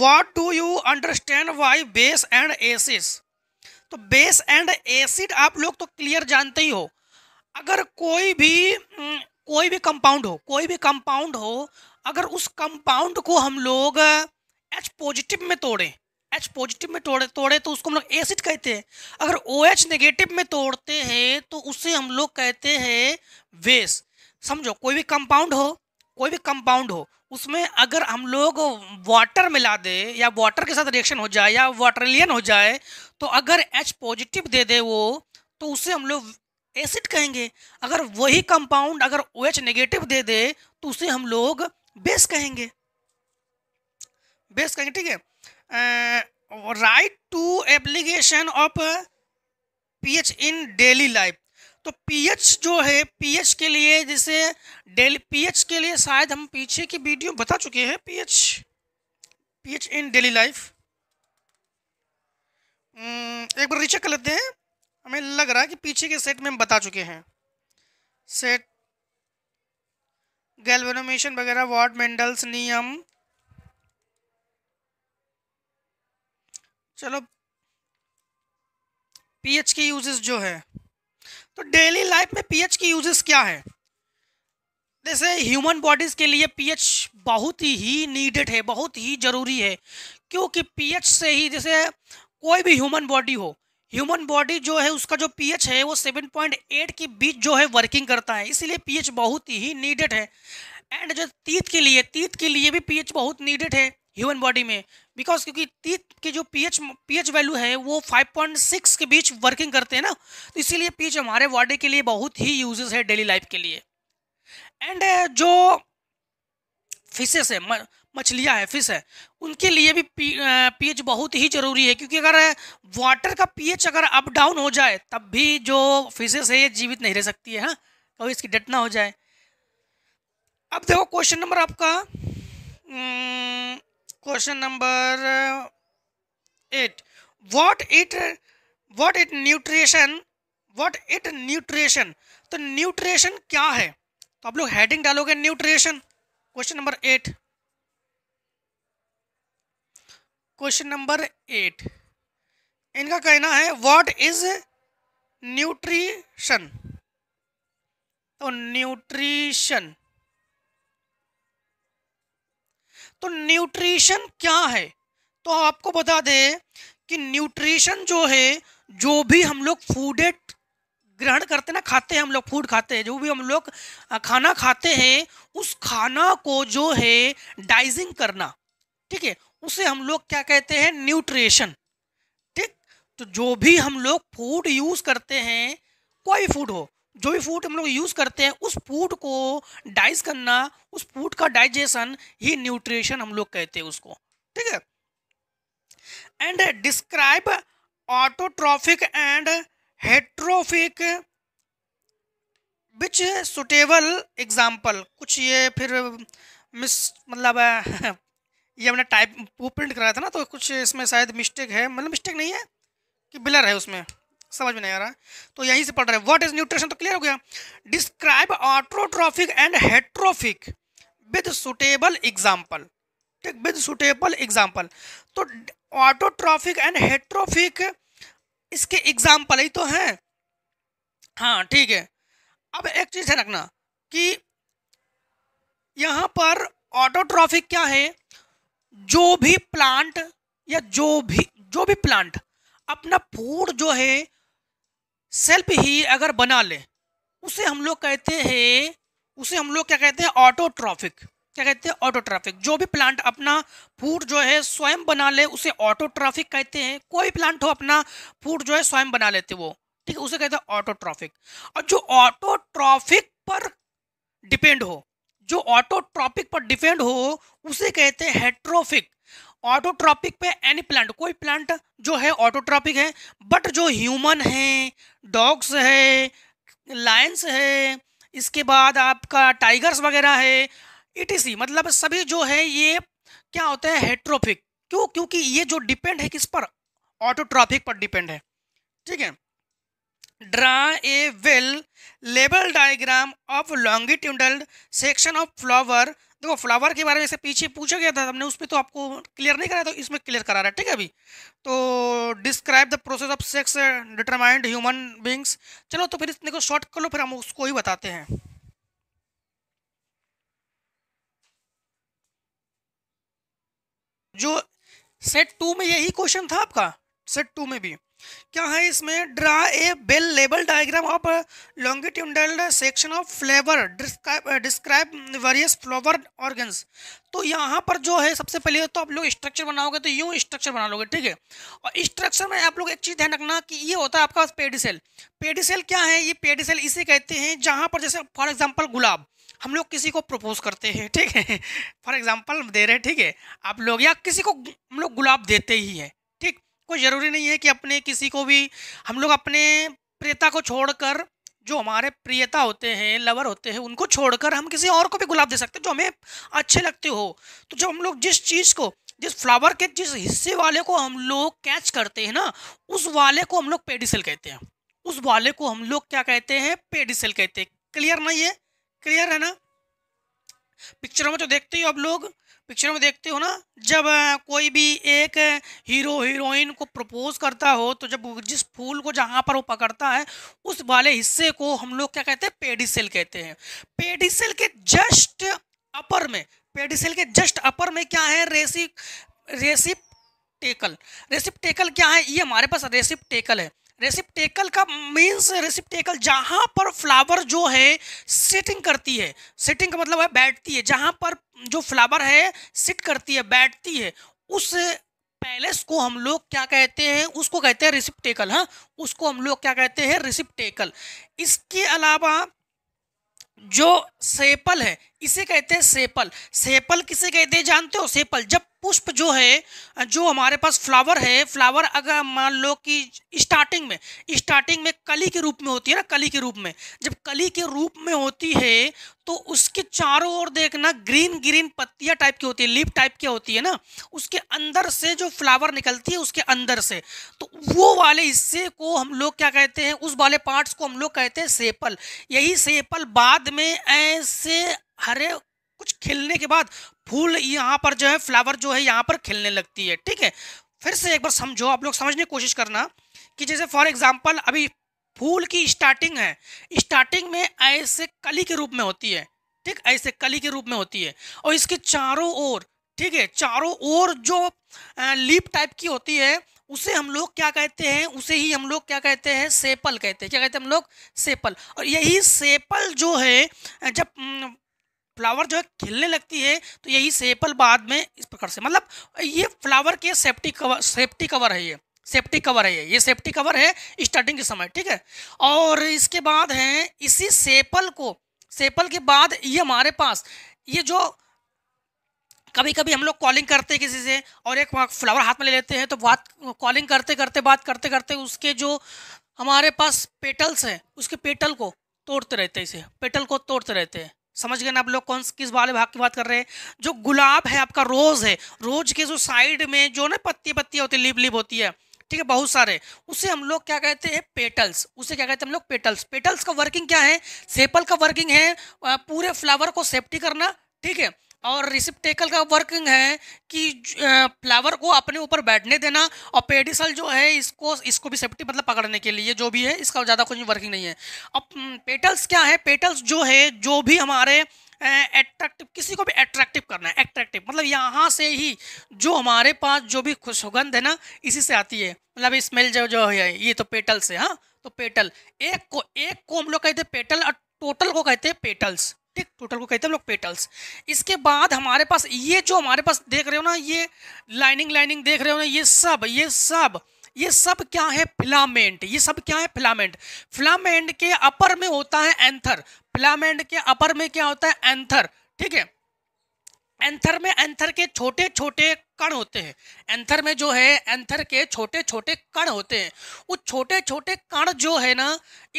what do you understand why base and एसिस तो बेस एंड एसिड आप लोग तो क्लियर जानते ही हो अगर कोई भी हम्म, कोई भी कंपाउंड हो कोई भी कंपाउंड हो अगर उस कंपाउंड को हम लोग एच पॉजिटिव में तोड़ें एच पॉजिटिव में तोड़े तोड़े तो उसको हम लोग एसिड कहते हैं अगर ओ एच नेगेटिव में तोड़ते हैं तो उसे हम लोग कहते हैं वेस समझो कोई भी कंपाउंड हो कोई भी कंपाउंड हो उसमें अगर हम लोग वाटर मिला दे या वाटर के साथ रिएक्शन हो जाए या वाटरलियन हो जाए तो अगर एच पॉजिटिव दे दे वो तो उसे हम लोग एसिड कहेंगे अगर वही कंपाउंड अगर ओ एच नेगेटिव दे दे तो उसे हम लोग बेस कहेंगे बेस कहेंगे ठीक है write two application of pH in daily life तो पीएच जो है पीएच के लिए जैसे डेली पीएच के लिए शायद हम पीछे की वीडियो बता चुके हैं pH pH in daily life हम्म, एक बार रिचेक कर लेते हैं हमें लग रहा है कि पीछे के सेट में हम बता चुके हैं सेट गैल्वेनोमेशन वगैरह वार्ड मेंडल्स नियम चलो पीएच की यूजेस जो है तो डेली लाइफ में पीएच की यूजेस क्या है जैसे ह्यूमन बॉडीज़ के लिए पीएच बहुत ही नीडेड है बहुत ही ज़रूरी है क्योंकि पीएच से ही जैसे कोई भी ह्यूमन बॉडी हो ह्यूमन बॉडी जो है उसका जो पीएच है वो 7.8 के बीच जो है वर्किंग करता है इसीलिए पीएच बहुत ही नीडेड है एंड जो तीत के लिए तीत के लिए भी पीएच बहुत नीडेड है ह्यूमन बॉडी में बिकॉज क्योंकि तीत के जो पीएच पीएच वैल्यू है वो 5.6 के बीच वर्किंग करते हैं ना तो इसीलिए पीएच हमारे बॉडी के लिए बहुत ही यूजेस है डेली लाइफ के लिए एंड जो फिशेस है मछलियाँ हैं फिश है उनके लिए भी पी पीएच बहुत ही ज़रूरी है क्योंकि अगर वाटर का पीएच अगर अप डाउन हो जाए तब भी जो फिशेस है ये जीवित नहीं रह सकती है हाँ कभी इसकी डेथ ना हो जाए अब देखो क्वेश्चन नंबर आपका question number eight what it what it nutrition what it nutrition तो न्यूट्रिशन क्या है तो आप लोग हेडिंग डालोगे nutrition question number eight question number eight इनका कहना है व्हाट इज न्यूट्रिशन तो न्यूट्रिशन तो न्यूट्रिशन क्या है तो आपको बता दें कि न्यूट्रिशन जो है जो भी हम लोग फूडेट ग्रहण करते ना खाते हैं हम लोग फूड खाते हैं जो भी हम लोग खाना खाते हैं उस खाना को जो है डाइजिंग करना ठीक है उसे हम लोग क्या कहते हैं न्यूट्रिशन ठीक तो जो भी हम लोग फूड यूज़ करते हैं कोई फूड हो जो भी फूड हम लोग यूज़ करते हैं उस फूड को डाइज करना उस फूड का डाइजेशन ही न्यूट्रिशन हम लोग कहते हैं उसको ठीक है and describe autotrophic and heterotrophic which suitable example कुछ ये फिर मिस मतलब ये हमने टाइप वो प्रिंट कराया था ना तो कुछ इसमें शायद मिस्टेक है मतलब मिस्टेक नहीं है कि बिलर है उसमें समझ में नहीं आ रहा तो यहीं से पढ़ रहे हैं व्हाट इज न्यूट्रिशन तो क्लियर हो गया describe autotrophic and heterotrophic with suitable example ठीक विद सुटेबल एग्जाम्पल तो ऑटोट्रॉफिक एंड हेट्रोफिक इसके एग्जाम्पल ही तो हैं हाँ ठीक है अब एक चीज़ है रखना कि यहाँ पर ऑटोट्रॉफिक क्या है जो भी प्लांट या जो भी जो भी प्लांट अपना फूड जो है सेल्फ ही अगर बना ले उसे हम लोग कहते हैं उसे हम लोग क्या कहते हैं ऑटोट्रॉफिक क्या कहते हैं ऑटोट्रॉफिक जो भी प्लांट अपना फूड जो है स्वयं बना ले उसे ऑटोट्रॉफिक कहते हैं कोई प्लांट हो अपना फूड जो है स्वयं बना लेते वो ठीक है उसे कहते हैं ऑटोट्रॉफिक और जो ऑटोट्रॉफिक पर डिपेंड हो जो ऑटोट्रॉपिक पर डिपेंड हो उसे कहते हैं हेट्रोफिक ऑटोट्रॉपिक पे एनी प्लांट कोई प्लांट जो है ऑटोट्रॉपिक है बट जो ह्यूमन है डॉग्स है लायंस है इसके बाद आपका टाइगर्स वगैरह है इटीसी मतलब सभी जो है ये क्या होते हैं हेट्रोफिक क्यों क्योंकि ये जो डिपेंड है किस पर ऑटोट्रॉपिक पर डिपेंड है ठीक है draw a well label diagram of longitudinal section of flower देखो फ्लावर के बारे में से पीछे पूछा गया था हमने उस पर तो आपको क्लियर नहीं कराया तो इसमें क्लियर करा रहा है ठीक है अभी तो describe the process of sex determined human beings चलो तो फिर इसने को शॉर्ट कर लो फिर हम उसको ही बताते हैं जो सेट टू में यही क्वेश्चन था आपका सेट टू में भी क्या है इसमें draw a well label diagram of longitudinal section of flower describe various flower organs तो यहाँ पर जो है सबसे पहले तो आप लोग स्ट्रक्चर बनाओगे तो यूँ स्ट्रक्चर बना लोगे ठीक है और स्ट्रक्चर में आप लोग एक चीज़ ध्यान रखना कि ये होता है आपका पेडिसेल पेडिसेल क्या है ये पेडिसेल इसे कहते हैं जहाँ पर जैसे फॉर एग्जाम्पल गुलाब हम लोग किसी को प्रपोज करते हैं ठीक है फॉर एग्जाम्पल दे रहे हैं ठीक है आप लोग या किसी को हम लोग गुलाब देते ही हैं कोई ज़रूरी नहीं है कि अपने किसी को भी हम लोग अपने प्रियता को छोड़कर जो हमारे प्रियता होते हैं लवर होते हैं उनको छोड़कर हम किसी और को भी गुलाब दे सकते हैं जो हमें अच्छे लगते हो तो जब हम लोग जिस चीज़ को जिस फ्लावर के जिस हिस्से वाले को हम लोग कैच करते हैं ना उस वाले को हम लोग पेडिसल कहते हैं उस वाले को हम लोग क्या कहते हैं पेडिसल कहते हैं क्लियर नहीं है क्लियर है ना पिक्चरों में तो देखते ही अब लोग पिक्चरों में देखते हो ना जब कोई भी एक हीरो हीरोइन को प्रपोज करता हो तो जब जिस फूल को जहाँ पर वो पकड़ता है उस वाले हिस्से को हम लोग क्या कहते हैं पेडिसेल कहते हैं पेडिसेल के जस्ट अपर में पेडिसेल के जस्ट अपर में क्या है रेसिप रेसिप टेकल रेसिप टेकल क्या है ये हमारे पास रेसिप टेकल है रेसिप्टेकल का मीन्स रेसिप्टेकल जहाँ पर फ्लावर जो है सिटिंग करती है सिटिंग का मतलब है बैठती है जहाँ पर जो फ्लावर है सिट करती है बैठती है उस पैलेस को हम लोग क्या कहते हैं उसको कहते हैं रिसिप्टेकल हाँ उसको हम लोग क्या कहते हैं रिसिप्टेकल इसके अलावा जो सेपल है इसे कहते हैं सेपल सेपल किसे कहते हैं जानते हो सेपल जब पुष्प जो है जो हमारे पास फ्लावर है फ्लावर अगर मान लो कि स्टार्टिंग में स्टार्टिंग में कली के रूप में होती है ना कली के रूप में जब कली के रूप में होती है तो उसके चारों ओर देखना ग्रीन ग्रीन पत्तियां टाइप की होती है लीप टाइप की होती है ना उसके अंदर से जो फ्लावर निकलती है उसके अंदर से तो वो वाले हिस्से को हम लोग क्या कहते हैं उस वाले पार्ट्स को हम लोग कहते हैं सेपल यही सेपल बाद में ऐसे हरे कुछ खिलने के बाद फूल यहाँ पर जो है फ्लावर जो है यहाँ पर खिलने लगती है ठीक है फिर से एक बार समझो आप लोग समझने की कोशिश करना कि जैसे फॉर एग्जाम्पल अभी फूल की स्टार्टिंग है स्टार्टिंग में ऐसे कली के रूप में होती है ठीक ऐसे कली के रूप में होती है और इसके चारों ओर ठीक है चारों ओर जो लीप टाइप की होती है उसे हम लोग क्या कहते हैं उसे ही हम लोग क्या कहते हैं सेपल कहते हैं क्या कहते हैं हम लोग सेपल और यही सेपल जो है जब फ्लावर जो है खिलने लगती है तो यही सेपल बाद में इस प्रकार से मतलब ये फ्लावर के सेफ्टी कवर सेफ्टी कवर है ये सेफ्टी कवर है ये ये सेफ्टी कवर है स्टार्टिंग के समय ठीक है और इसके बाद है इसी सेपल को सेपल के बाद ये हमारे पास ये जो कभी कभी हम लोग कॉलिंग करते हैं किसी से और एक फ्लावर हाथ में ले लेते हैं तो बात कॉलिंग करते करते बात करते करते उसके जो हमारे पास पेटल्स हैं उसके पेटल को तोड़ते रहते हैं इसे पेटल को तोड़ते रहते हैं समझ गए ना आप लोग कौन किस वाले भाग की बात कर रहे हैं जो गुलाब है आपका रोज है रोज के जो साइड में जो ना पत्ती पत्ती होती है लिप लिप होती है ठीक है बहुत सारे उसे हम लोग क्या कहते हैं पेटल्स उसे क्या कहते हैं हम लोग पेटल्स पेटल्स का वर्किंग क्या है सेपल का वर्किंग है पूरे फ्लावर को सेफ्टी करना ठीक है और रिसिप्टेकल का वर्किंग है कि फ्लावर को अपने ऊपर बैठने देना और पेडिसल जो है इसको इसको भी सेफ्टी मतलब पकड़ने के लिए जो भी है इसका ज़्यादा कुछ वर्किंग नहीं है अब पेटल्स क्या है पेटल्स जो है जो भी हमारे एट्रैक्टिव किसी को भी एट्रैक्टिव करना है एट्रैक्टिव मतलब यहाँ से ही जो हमारे पास जो भी खुशगंध है ना इसी से आती है मतलब स्मेल जो जो है ये तो पेटल्स है हाँ तो पेटल एक को एक को हम लोग कहते हैं पेटल और टोटल को कहते हैं पेटल्स ठीक टोटल को कहते हैं लोग पेटल्स इसके बाद हमारे पास ये जो हमारे पास देख रहे हो ना ये लाइनिंग लाइनिंग देख रहे हो ना ये सब ये सब ये सब क्या है फिलामेंट ये सब क्या है फिलामेंट फिलामेंट के अपर में होता है एंथर फिलामेंट के अपर में क्या होता है एंथर ठीक है एंथर में एंथर के छोटे छोटे कण होते हैं एंथर में जो है एंथर के छोटे छोटे कण होते हैं वो छोटे छोटे कण जो है ना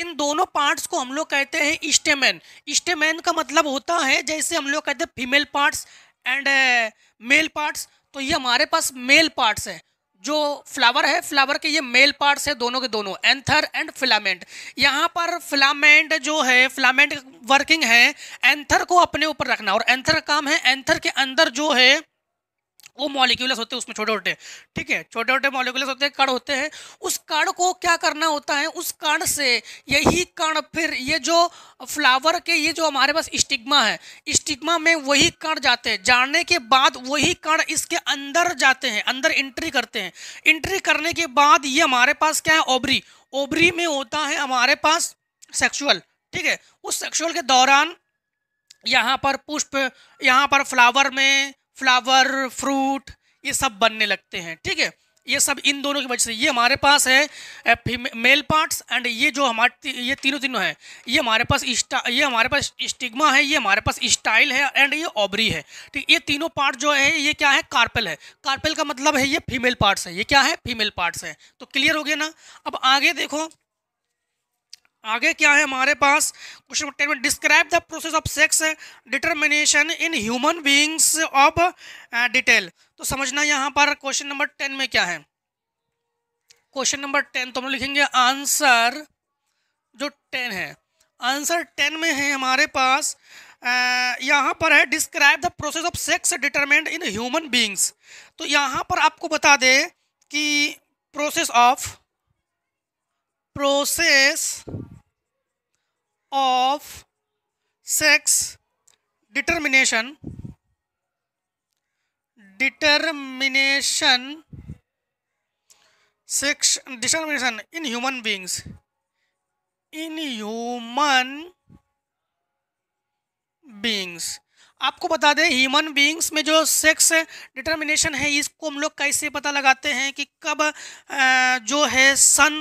इन दोनों पार्ट्स को हम लोग कहते हैं इस्टेमैन इस्टेमैन का मतलब होता है जैसे हम लोग कहते हैं female parts and male parts तो ये हमारे पास मेल पार्ट्स हैं जो फ्लावर है फ्लावर के ये मेल पार्ट्स है दोनों के दोनों एंथर एंड फिलामेंट यहाँ पर फिलामेंट जो है फिलामेंट वर्किंग है एंथर को अपने ऊपर रखना और एंथर का काम है एंथर के अंदर जो है वो मॉलिक्यूल्स होते हैं उसमें छोटे छोटे ठीक है छोटे छोटे मॉलिक्यूल्स होते हैं कण होते हैं उस कण को क्या करना होता है उस कण से यही कण फिर ये जो फ्लावर के ये जो हमारे पास स्टिग्मा है स्टिग्मा में वही कण जाते हैं जाने के बाद वही कण इसके अंदर जाते हैं अंदर एंट्री करते हैं एंट्री करने के बाद ये हमारे पास क्या है ओबरी ओबरी में होता है हमारे पास सेक्सुअल ठीक है उस सेक्सुअल के दौरान यहाँ पर पुष्प यहाँ पर फ्लावर में फ्लावर फ्रूट ये सब बनने लगते हैं ठीक है ये सब इन दोनों की वजह से ये हमारे पास है मेल पार्ट्स एंड ये जो हमारे ये तीनों तीनों हैं ये हमारे पास ये हमारे पास स्टिग्मा है ये हमारे पास स्टाइल है एंड ये ओबरी है ठीक ये तीनों पार्ट जो है ये क्या है कार्पेल है कार्पेल का मतलब है ये फीमेल पार्ट्स है ये क्या है फीमेल पार्ट्स है तो क्लियर हो गया ना अब आगे देखो आगे क्या है हमारे पास क्वेश्चन टेन में describe the process of sex determination in human beings of detail तो समझना यहाँ पर क्वेश्चन नंबर टेन में क्या है क्वेश्चन नंबर टेन तो हम लिखेंगे आंसर जो टेन है आंसर टेन में है हमारे पास uh, यहाँ पर है describe the process of sex determination in human beings तो यहाँ पर आपको बता दे कि process of process of sex determination determination sex determination in human beings in human beings आपको बता दें ह्यूमन बींग्स में जो सेक्स डिटर्मिनेशन है इसको हम लोग कैसे पता लगाते हैं कि कब जो है सन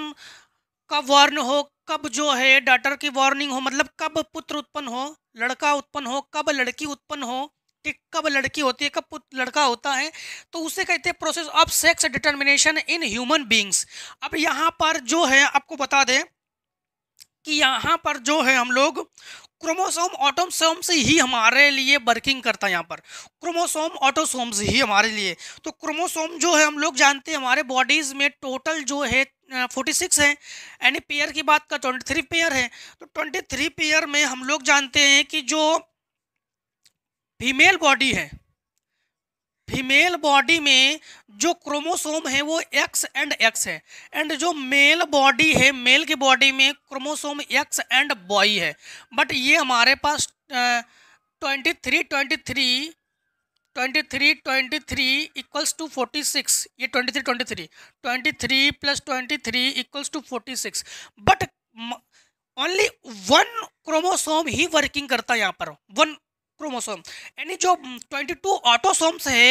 कब वार्न हो कब जो है डाटर की वार्निंग हो मतलब कब पुत्र उत्पन्न हो लड़का उत्पन्न हो कब लड़की उत्पन्न हो ठीक कब लड़की होती है कब पुत्र लड़का होता है तो उसे कहते हैं process of sex determination in human beings अब यहाँ पर जो है आपको बता दें कि यहाँ पर जो है हम लोग क्रोमोसोम ऑटोसोम से ही हमारे लिए वर्किंग करता है यहाँ पर क्रोमोसोम ऑटोसोम से ही हमारे लिए तो क्रोमोसोम जो है हम लोग जानते हैं हमारे बॉडीज में टोटल जो है फोर्टी सिक्स है यानी पेयर की बात का ट्वेंटी थ्री पेयर है तो ट्वेंटी थ्री पेयर में हम लोग जानते हैं कि जो फीमेल बॉडी है फीमेल बॉडी में जो क्रोमोसोम है वो एक्स एंड एक्स है एंड जो मेल बॉडी है मेल की बॉडी में क्रोमोसोम एक्स एंड बॉय है बट ये हमारे पास twenty three twenty three twenty three twenty three equals to forty six ये twenty three twenty three twenty three plus twenty three equals to forty six but only one chromosome ही working करता है यहाँ पर one chromosome यानी जो twenty two autosomes है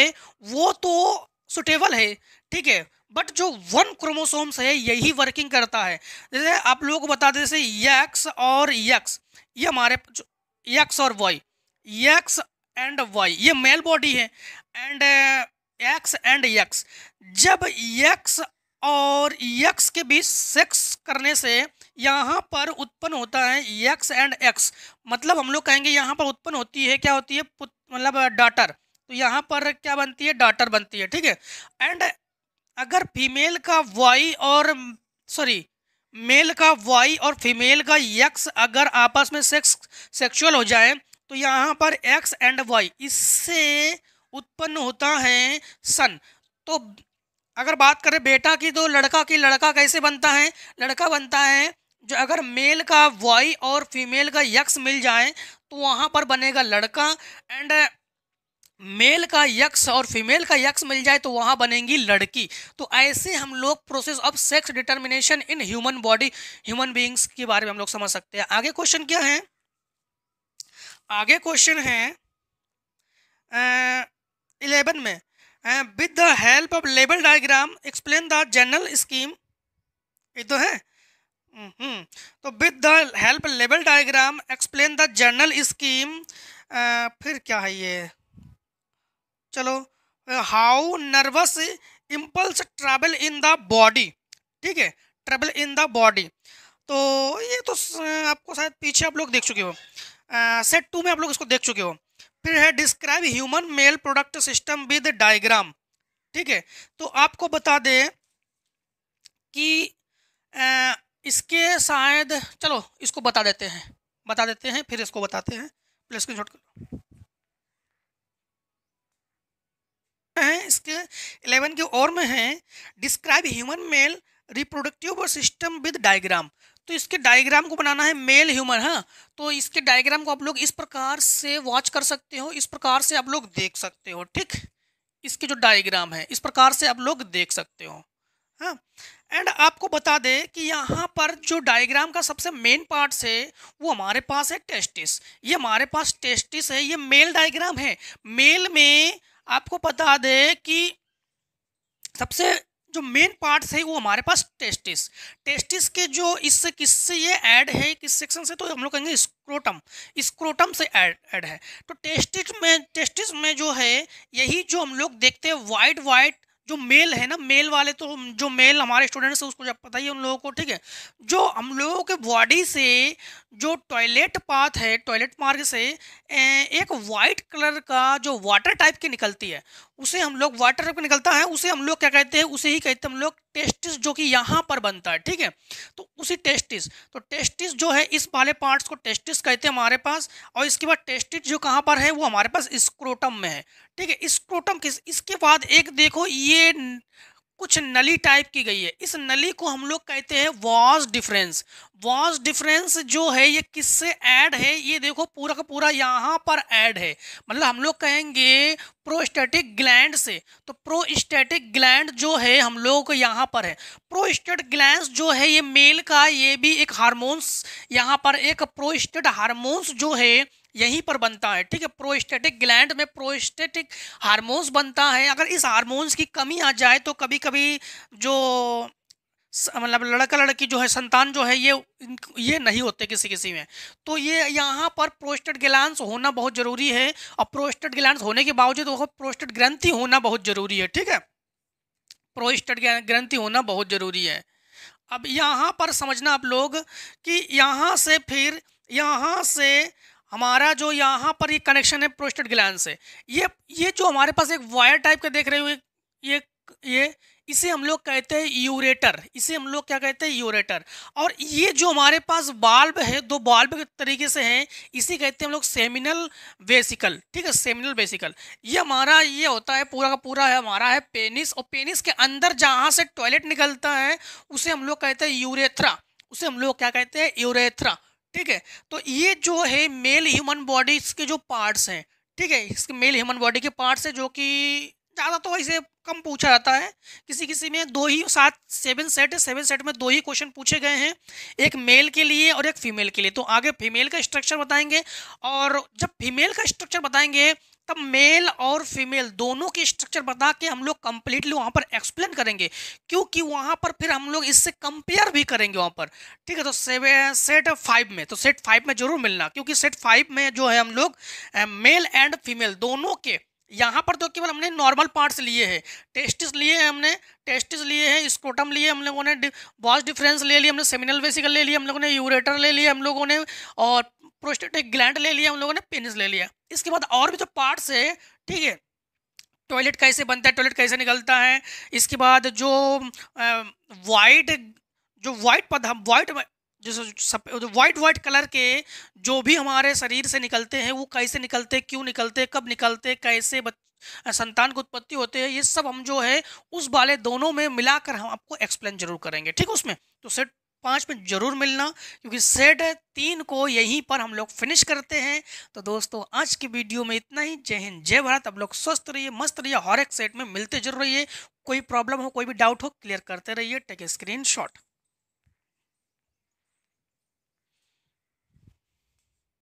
वो तो सुटेबल है ठीक है बट जो वन क्रोमोसोम्स है यही वर्किंग करता है जैसे आप लोगों को बता दें जैसे यक्स और यक्स ये हमारे यक्स और वाई यक्स एंड वाई ये मेल बॉडी है एंड एक्स एंड यक्स जब यक्स और यक्स के बीच सेक्स करने से यहाँ पर उत्पन्न होता है यक्स एंड एक्स मतलब हम लोग कहेंगे यहाँ पर उत्पन्न होती है क्या होती है मतलब डाटर तो यहाँ पर क्या बनती है डाटर बनती है ठीक है एंड अगर फीमेल का वाई और सॉरी मेल का वाई और फीमेल का यक्स अगर आपस में सेक्स सेक्सुअल हो जाए तो यहाँ पर एक्स एंड वाई इससे उत्पन्न होता है सन तो अगर बात करें बेटा की तो लड़का की लड़का कैसे बनता है लड़का बनता है जो अगर मेल का वाई और फीमेल का यक्स मिल जाए तो वहाँ पर बनेगा लड़का एंड मेल का यक्स और फीमेल का यक्स मिल जाए तो वहाँ बनेगी लड़की तो ऐसे हम लोग process of sex determination in human body human beings के बारे में हम लोग समझ सकते हैं आगे क्वेश्चन क्या है आगे क्वेश्चन है इलेवन में with the help of label diagram explain the general scheme ये तो है हम्म। तो with the help label diagram explain the general scheme फिर क्या है ये चलो how nervous impulse travel in the body ठीक है ट्रेवल इन द बॉडी तो ये तो आपको शायद पीछे आप लोग देख चुके हो सेट टू में आप लोग इसको देख चुके हो फिर है describe human male product system with diagram ठीक है तो आपको बता दें कि आ, इसके शायद चलो इसको बता देते हैं बता देते हैं फिर इसको बताते हैं प्ले स्क्रीन शॉट हैं इसके इलेवन के और में हैं describe human male reproductive system with diagram तो इसके डायग्राम को बनाना है मेल ह्यूमन हाँ तो इसके डायग्राम को आप लोग इस प्रकार से वॉच कर सकते हो इस प्रकार से आप लोग देख सकते हो ठीक इसके जो डायग्राम है इस प्रकार से आप लोग देख सकते हो हाँ एंड आपको बता दें कि यहाँ पर जो डायग्राम का सबसे मेन पार्ट्स है वो हमारे पास है टेस्टिस ये हमारे पास टेस्टिस है ये मेल डायग्राम है मेल में आपको बता दें कि सबसे जो मेन पार्ट्स है वो हमारे पास टेस्टिस टेस्टिस के जो इससे किससे ये ऐड है किस सेक्शन से तो हम लोग कहेंगे स्क्रोटम स्क्रोटम से ऐड ऐड है तो टेस्टिस में टेस्टिस में जो है यही जो हम लोग देखते हैं वाइट वाइट जो मेल है ना मेल वाले तो जो मेल हमारे स्टूडेंट्स हैं उसको जब पता ही है उन लोगों को ठीक है जो हम लोगों के बॉडी से जो टॉयलेट पाथ है टॉयलेट मार्ग से एक वाइट कलर का जो वाटर टाइप की निकलती है उसे हम लोग वाटर टाइप का निकलता है उसे हम लोग क्या कहते हैं उसे ही कहते हैं हम लोग टेस्टिस जो कि यहाँ पर बनता है ठीक है तो उसी टेस्टिस तो टेस्टिस जो है इस वाले पार्ट्स को टेस्टिस कहते हैं हमारे पास और इसके बाद टेस्टिस जो कहाँ पर है वो हमारे पास स्क्रोटम में है ठीक है स्क्रोटम किस इसके बाद एक देखो ये कुछ नली टाइप की गई है इस नली को हम लोग कहते हैं वॉज डिफरेंस वॉज डिफरेंस जो है ये किससे ऐड है ये देखो पूरा का पूरा यहाँ पर ऐड है मतलब हम लोग कहेंगे प्रोस्टेटिक ग्लैंड से तो प्रोस्टेटिक ग्लैंड जो है हम लोग यहाँ पर है प्रोस्टेट ग्लैंड जो है ये मेल का ये भी एक हारमोन्स यहाँ पर एक प्रोस्टेट हारमोन्स जो है यहीं पर बनता है ठीक है प्रोस्टेटिक ग्लैंड में प्रोस्टेटिक हार्मोन्स बनता है अगर इस हार्मोन्स की कमी आ जाए तो कभी कभी जो मतलब लड़का लड़की जो है संतान जो है ये ये नहीं होते किसी किसी में तो ये यहाँ पर प्रोस्टेट ग्लैंड होना बहुत ज़रूरी है और प्रोस्टेट ग्लैंड होने के बावजूद वो प्रोस्टेट ग्रंथि होना बहुत ज़रूरी है ठीक है प्रोस्टेट ग्रंथि होना बहुत ज़रूरी है अब यहाँ पर समझना आप लोग कि यहाँ से फिर यहाँ से हमारा जो यहाँ पर ये कनेक्शन है प्रोस्टेड ग्लैंड से ये ये जो हमारे पास एक वायर टाइप का देख रहे हो ये ये इसे हम लोग कहते हैं यूरेटर इसे हम लोग क्या कहते हैं यूरेटर और ये जो हमारे पास बाल्ब है दो बाल्ब के तरीके से हैं इसे कहते हैं हम लोग सेमिनल वेसिकल ठीक है सेमिनल वेसिकल ये हमारा ये होता है पूरा का पूरा है हमारा है पेनिस और पेनिस के अंदर जहाँ से टॉयलेट निकलता है उसे हम लोग कहते हैं यूरेथ्रा उसे हम लोग क्या कहते हैं यूरेथ्रा ठीक है तो ये जो है मेल ह्यूमन बॉडीज के जो पार्ट्स हैं ठीक है इसके मेल ह्यूमन बॉडी के पार्ट्स हैं जो कि ज़्यादा तो ऐसे कम पूछा जाता है किसी किसी में दो ही सात सेवन सेट सेवन सेट में दो ही क्वेश्चन पूछे गए हैं एक मेल के लिए और एक फीमेल के लिए तो आगे फीमेल का स्ट्रक्चर बताएंगे और जब फीमेल का स्ट्रक्चर बताएंगे तब मेल और फीमेल दोनों के स्ट्रक्चर बता के हम लोग कम्प्लीटली वहाँ पर एक्सप्लेन करेंगे क्योंकि वहाँ पर फिर हम लोग इससे कंपेयर भी करेंगे वहाँ पर ठीक है तो सेवे सेट फाइव में तो सेट फाइव में जरूर मिलना क्योंकि सेट फाइव में जो है हम लोग मेल एंड फीमेल दोनों के यहाँ पर तो केवल हमने नॉर्मल पार्ट्स लिए हैं टेस्टिस लिए हैं हमने टेस्टिस लिए हैं स्कोटम लिए हम लोगों ने बॉस डिफरेंस ले लिया हमने सेमिनल वेसिकल ले लिया हम लोगों ने यूरेटर ले लिया हम लोगों ने और प्रोस्टेटिक ग्लैंड ले लिया हम लोगों ने पेनिस ले लिया इसके बाद और भी जो पार्ट्स है ठीक है टॉयलेट कैसे बनता है टॉयलेट कैसे निकलता है इसके बाद जो वाइट जो वाइट पद हम वाइट जैसे सब वाइट वाइट कलर के जो भी हमारे शरीर से निकलते हैं वो कैसे निकलते क्यों निकलते कब निकलते कैसे संतान की उत्पत्ति होते हैं ये सब हम जो है उस वाले दोनों में मिलाकर हम आपको एक्सप्लेन जरूर करेंगे ठीक है उसमें तो सेट पाँच मिनट जरूर मिलना क्योंकि सेट तीन को यहीं पर हम लोग फिनिश करते हैं तो दोस्तों आज की वीडियो में इतना ही जय हिंद जय भारत आप लोग स्वस्थ रहिए मस्त रहिए हर एक सेट में मिलते जरूर रहिए कोई प्रॉब्लम हो कोई भी डाउट हो क्लियर करते रहिए टेक स्क्रीन शॉट